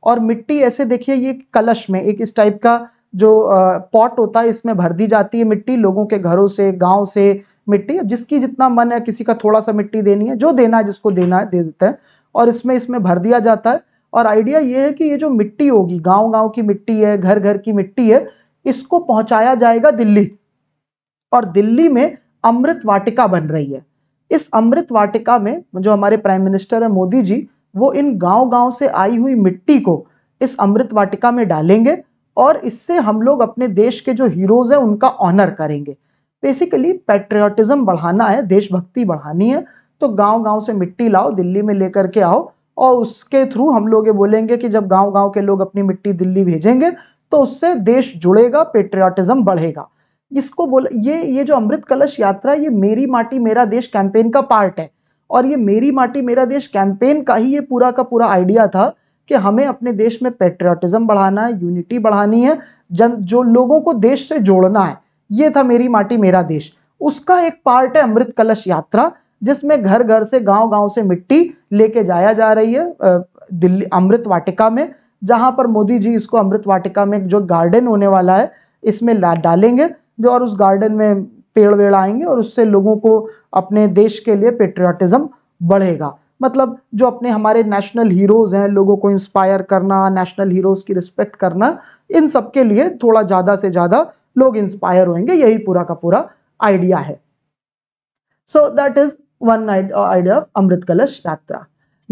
और मिट्टी ऐसे देखिए ये कलश में एक इस टाइप का जो पॉट होता है इसमें भर दी जाती है मिट्टी लोगों के घरों से गाँव से मिट्टी जिसकी जितना मन है किसी का थोड़ा सा मिट्टी देनी है जो देना है जिसको देना है दे देता है और इसमें इसमें भर दिया जाता है और आइडिया ये है कि ये जो मिट्टी होगी गांव गांव की मिट्टी है घर घर की मिट्टी है इसको पहुंचाया जाएगा दिल्ली और दिल्ली में अमृत वाटिका बन रही है इस अमृत वाटिका में जो हमारे प्राइम मिनिस्टर है मोदी जी वो इन गांव-गांव से आई हुई मिट्टी को इस अमृत वाटिका में डालेंगे और इससे हम लोग अपने देश के जो हीरोज हैं उनका ऑनर करेंगे बेसिकली पेट्रियाटिज्म बढ़ाना है देशभक्ति बढ़ानी है तो गांव गांव से मिट्टी लाओ दिल्ली में लेकर के आओ और उसके थ्रू हम लोग ये बोलेंगे कि जब गांव गांव के लोग अपनी मिट्टी दिल्ली भेजेंगे तो उससे देश जुड़ेगा पेट्रियाटिज्म बढ़ेगा इसको बोल ये ये जो अमृत कलश यात्रा ये मेरी माटी मेरा देश कैंपेन का पार्ट है और ये मेरी माटी मेरा देश कैंपेन का ही ये पूरा का पूरा आइडिया था कि हमें अपने देश में पेट्रियाटिज्म बढ़ाना है यूनिटी बढ़ानी है जन जो लोगों को देश से जोड़ना है ये था मेरी माटी मेरा देश उसका एक पार्ट है अमृत कलश यात्रा जिसमें घर घर से गांव गांव से मिट्टी लेके जाया जा रही है दिल्ली अमृत वाटिका में जहां पर मोदी जी इसको अमृत वाटिका में जो गार्डन होने वाला है इसमें डालेंगे जो और उस गार्डन में पेड़ वेड़ आएंगे और उससे लोगों को अपने देश के लिए पेट्रियाटिज़म बढ़ेगा मतलब जो अपने हमारे नेशनल हीरोज़ हैं लोगों को इंस्पायर करना नेशनल हीरोज़ की रिस्पेक्ट करना इन सब के लिए थोड़ा ज़्यादा से ज़्यादा लोग इंस्पायर होंगे यही पूरा का पूरा आइडिया है so that is one idea of Amrit Kalash Yatra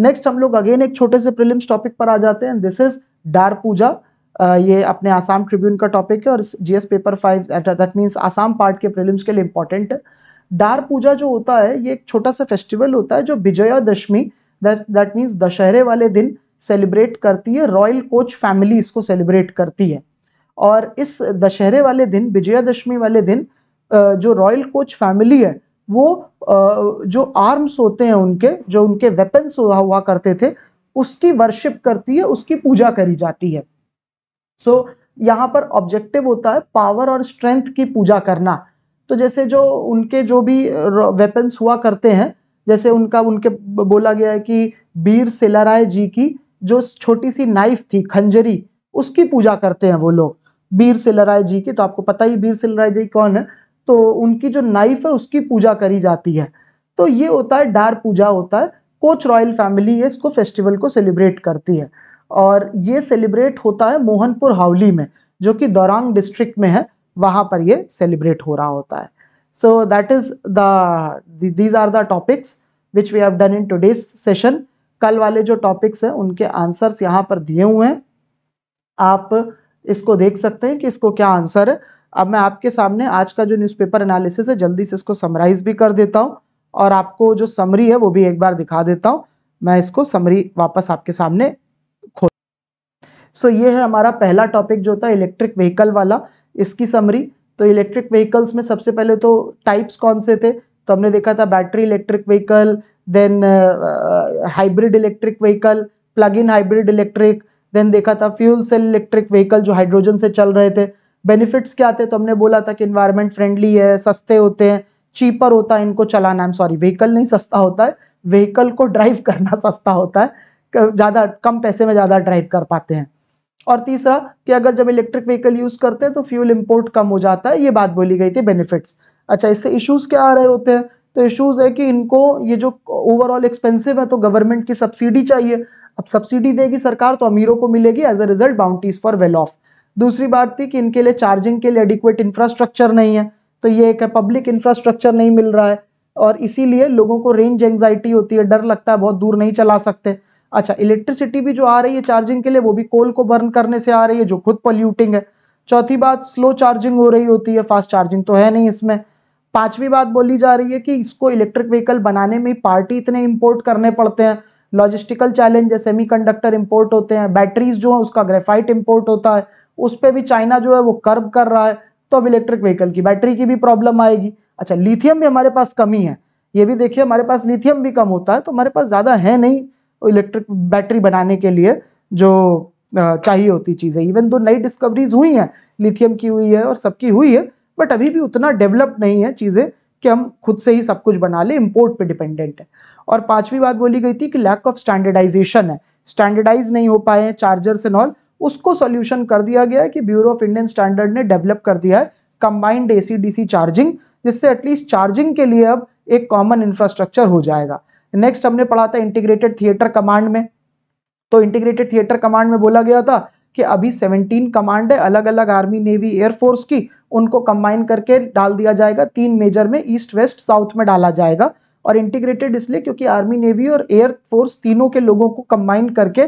next हम लोग अगेन एक छोटे से प्रिलिम्स टॉपिक पर आ जाते हैं दिस इज डार पूजा ये अपने आसाम ट्रिब्यून का टॉपिक है और GS paper five that means Assam part के प्रीलिम्स के लिए इंपॉर्टेंट है डार पूजा जो होता है ये एक छोटा सा फेस्टिवल होता है जो विजयादशमी दैट मीन्स दशहरे वाले दिन सेलिब्रेट करती है रॉयल कोच फैमिली इसको सेलिब्रेट करती है और इस दशहरे वाले दिन विजयादशमी वाले दिन जो रॉयल कोच फैमिली है वो जो आर्म्स होते हैं उनके जो उनके वेपन्स हुआ करते थे उसकी वर्शिप करती है उसकी पूजा करी जाती है सो so, यहाँ पर ऑब्जेक्टिव होता है पावर और स्ट्रेंथ की पूजा करना तो जैसे जो उनके जो भी वेपन्स uh, हुआ करते हैं जैसे उनका उनके बोला गया है कि बीर सिलाराय जी की जो छोटी सी नाइफ थी खंजरी उसकी पूजा करते हैं वो लोग बीर सिलराय जी की तो आपको पता ही बीर सिलराय जी कौन है तो उनकी जो नाइफ है उसकी पूजा करी जाती है तो ये होता है डार पूजा होता है कोच रॉयल फैमिली इसको फेस्टिवल को सेलिब्रेट करती है और ये सेलिब्रेट होता है मोहनपुर हावली में जो कि दौरांग डिस्ट्रिक्ट में है वहाँ पर ये सेलिब्रेट हो रहा होता है so that is these are the topics which we have done in in session कल वाले जो टॉपिक्स हैं उनके आंसर्स यहाँ पर दिए हुए हैं आप इसको देख सकते हैं कि इसको क्या आंसर है अब मैं आपके सामने आज का जो न्यूज़पेपर एनालिसिस है जल्दी से इसको समराइज भी कर देता हूँ और आपको जो समरी है वो भी एक बार दिखा देता हूँ मैं इसको समरी वापस आपके सामने सो ये है हमारा पहला टॉपिक जो था इलेक्ट्रिक व्हीकल वाला इसकी समरी तो इलेक्ट्रिक व्हीकल्स में सबसे पहले तो टाइप्स कौन से थे तो हमने देखा था battery electric vehicle then hybrid electric vehicle plug in hybrid electric then देखा था फ्यूल सेल इलेक्ट्रिक व्हीकल जो हाइड्रोजन से चल रहे थे बेनिफिट्स क्या थे तो हमने बोला था कि इन्वायरमेंट फ्रेंडली है सस्ते होते हैं चीपर होता है इनको चलाना एम सॉरी व्हीकल नहीं सस्ता होता है व्हीकल को ड्राइव *laughs* करना सस्ता होता है ज़्यादा कम पैसे में ज़्यादा ड्राइव कर पाते हैं और तीसरा कि अगर जब इलेक्ट्रिक व्हीकल यूज करते हैं तो फ्यूल इम्पोर्ट कम हो जाता है ये बात बोली गई थी बेनिफिट्स अच्छा इससे इशूज क्या आ रहे होते हैं तो इशूज है कि इनको ये जो ओवरऑल एक्सपेंसिव है तो गवर्नमेंट की सब्सिडी चाहिए अब सब्सिडी देगी सरकार तो अमीरों को मिलेगी as a result bounties for well off दूसरी बात थी कि इनके लिए चार्जिंग के लिए एडिक्वेट इंफ्रास्ट्रक्चर नहीं है तो ये एक पब्लिक इंफ्रास्ट्रक्चर नहीं मिल रहा है और इसीलिए लोगों को रेंज एंगजाइटी होती है डर लगता है बहुत दूर नहीं चला सकते अच्छा इलेक्ट्रिसिटी भी जो आ रही है चार्जिंग के लिए वो भी कोल को बर्न करने से आ रही है जो खुद पॉल्यूटिंग है चौथी बात स्लो चार्जिंग हो रही होती है फास्ट चार्जिंग तो है नहीं इसमें पांचवी बात बोली जा रही है कि इसको इलेक्ट्रिक व्हीकल बनाने में पार्टी इतने इम्पोर्ट करने पड़ते हैं लॉजिस्टिकल चैलेंज है सेमी कंडक्टर इम्पोर्ट होते हैं बैटरीज जो है उसका ग्रेफाइट इम्पोर्ट होता है उस पर भी चाइना जो है वो कर्ब कर रहा है तो अब इलेक्ट्रिक व्हीकल की बैटरी की भी प्रॉब्लम आएगी अच्छा लिथियम भी हमारे पास कमी है ये भी देखिए हमारे पास लिथियम भी कम होता है तो हमारे पास ज़्यादा है नहीं इलेक्ट्रिक बैटरी बनाने के लिए जो चाहिए होती चीज़ें इवन दो नई डिस्कवरीज हुई हैं लिथियम की हुई है और सबकी हुई है बट अभी भी उतना डेवलप्ड नहीं है चीज़ें कि हम खुद से ही सब कुछ बना लें इम्पोर्ट पे डिपेंडेंट है और पांचवी बात बोली गई थी कि लैक ऑफ स्टैंडर्डाइजेशन है स्टैंडर्डाइज नहीं हो पाए हैं चार्जर्स एंड ऑल उसको सोल्यूशन कर दिया गया है कि ब्यूरो ऑफ इंडियन स्टैंडर्ड ने डेवलप कर दिया है कंबाइंड एसी डीसी चार्जिंग जिससे एटलीस्ट चार्जिंग के लिए अब एक कॉमन इंफ्रास्ट्रक्चर हो जाएगा नेक्स्ट हमने पढ़ा था इंटीग्रेटेड थिएटर कमांड में तो इंटीग्रेटेड थिएटर कमांड में बोला गया था कि अभी 17 कमांड है अलग अलग आर्मी नेवी एयरफोर्स की उनको कंबाइन करके डाल दिया जाएगा तीन मेजर में ईस्ट वेस्ट साउथ में डाला जाएगा और इंटीग्रेटेड इसलिए क्योंकि आर्मी नेवी और एयर फोर्स तीनों के लोगों को कंबाइन करके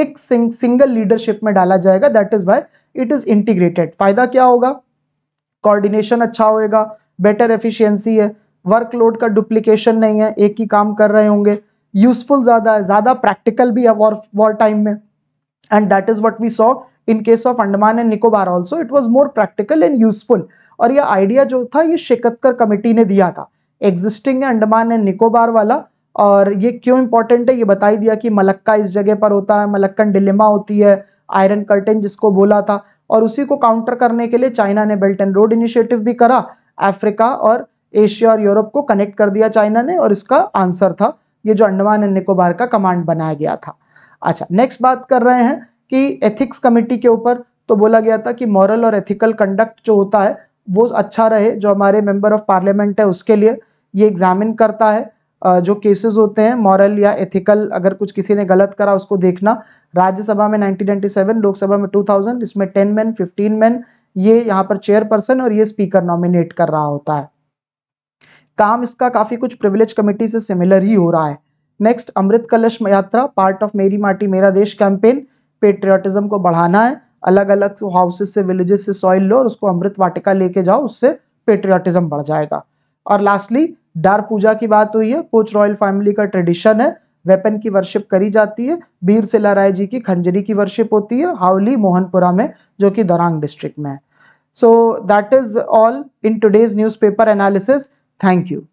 एक सिंग, सिंगल लीडरशिप में डाला जाएगा that is why it is integrated फायदा क्या होगा कोऑर्डिनेशन अच्छा होएगा बेटर एफिशिएंसी है वर्कलोड का डुप्लीकेशन नहीं है एक ही काम कर रहे होंगे यूजफुल ज़्यादा है ज़्यादा प्रैक्टिकल भी है वॉर वॉर टाइम में and that is what we saw in case of Andaman and Nicobar also it was more practical and useful और यह आइडिया जो था ये शेकतकर कमेटी ने दिया था एग्जिस्टिंग है अंडमान एंड निकोबार वाला और ये क्यों इंपॉर्टेंट है ये बताई दिया कि मलक्का इस जगह पर होता है मलक्कन डिलेमा होती है आयरन कर्टेन जिसको बोला था और उसी को काउंटर करने के लिए चाइना ने बेल्ट एंड रोड इनिशिएटिव भी करा अफ्रीका और एशिया और यूरोप को कनेक्ट कर दिया चाइना ने और इसका आंसर था ये जो अंडमान एंड निकोबार का कमांड बनाया गया था अच्छा नेक्स्ट बात कर रहे हैं कि एथिक्स कमेटी के ऊपर तो बोला गया था कि मॉरल और एथिकल कंडक्ट जो होता है वो अच्छा रहे जो हमारे मेंबर ऑफ पार्लियामेंट है उसके लिए ये एग्जामिन करता है जो केसेस होते हैं मॉरल या एथिकल अगर कुछ किसी ने गलत करा उसको देखना राज्यसभा में 1997 लोकसभा में 2000 इसमें 10 मैन 15 मैन ये यहाँ पर चेयरपर्सन और ये स्पीकर नॉमिनेट कर रहा होता है काम इसका काफी कुछ प्रिविलेज कमेटी से सिमिलर ही हो रहा है नेक्स्ट अमृत कलश यात्रा पार्ट ऑफ मेरी माटी मेरा देश कैंपेन पेट्रियाटिज्म को बढ़ाना है अलग अलग हाउसेस से विलेजेस से सॉइल लो और उसको अमृत वाटिका लेके जाओ उससे पेट्रियाटिज्म बढ़ जाएगा और लास्टली डार पूजा की बात हुई है कोच रॉयल फैमिली का ट्रेडिशन है वेपन की वर्शिप करी जाती है बीर सिला राय जी की खंजरी की वर्शिप होती है हावली मोहनपुरा में जो कि दरांग डिस्ट्रिक्ट में है so that is all in today's newspaper analysis Thank you.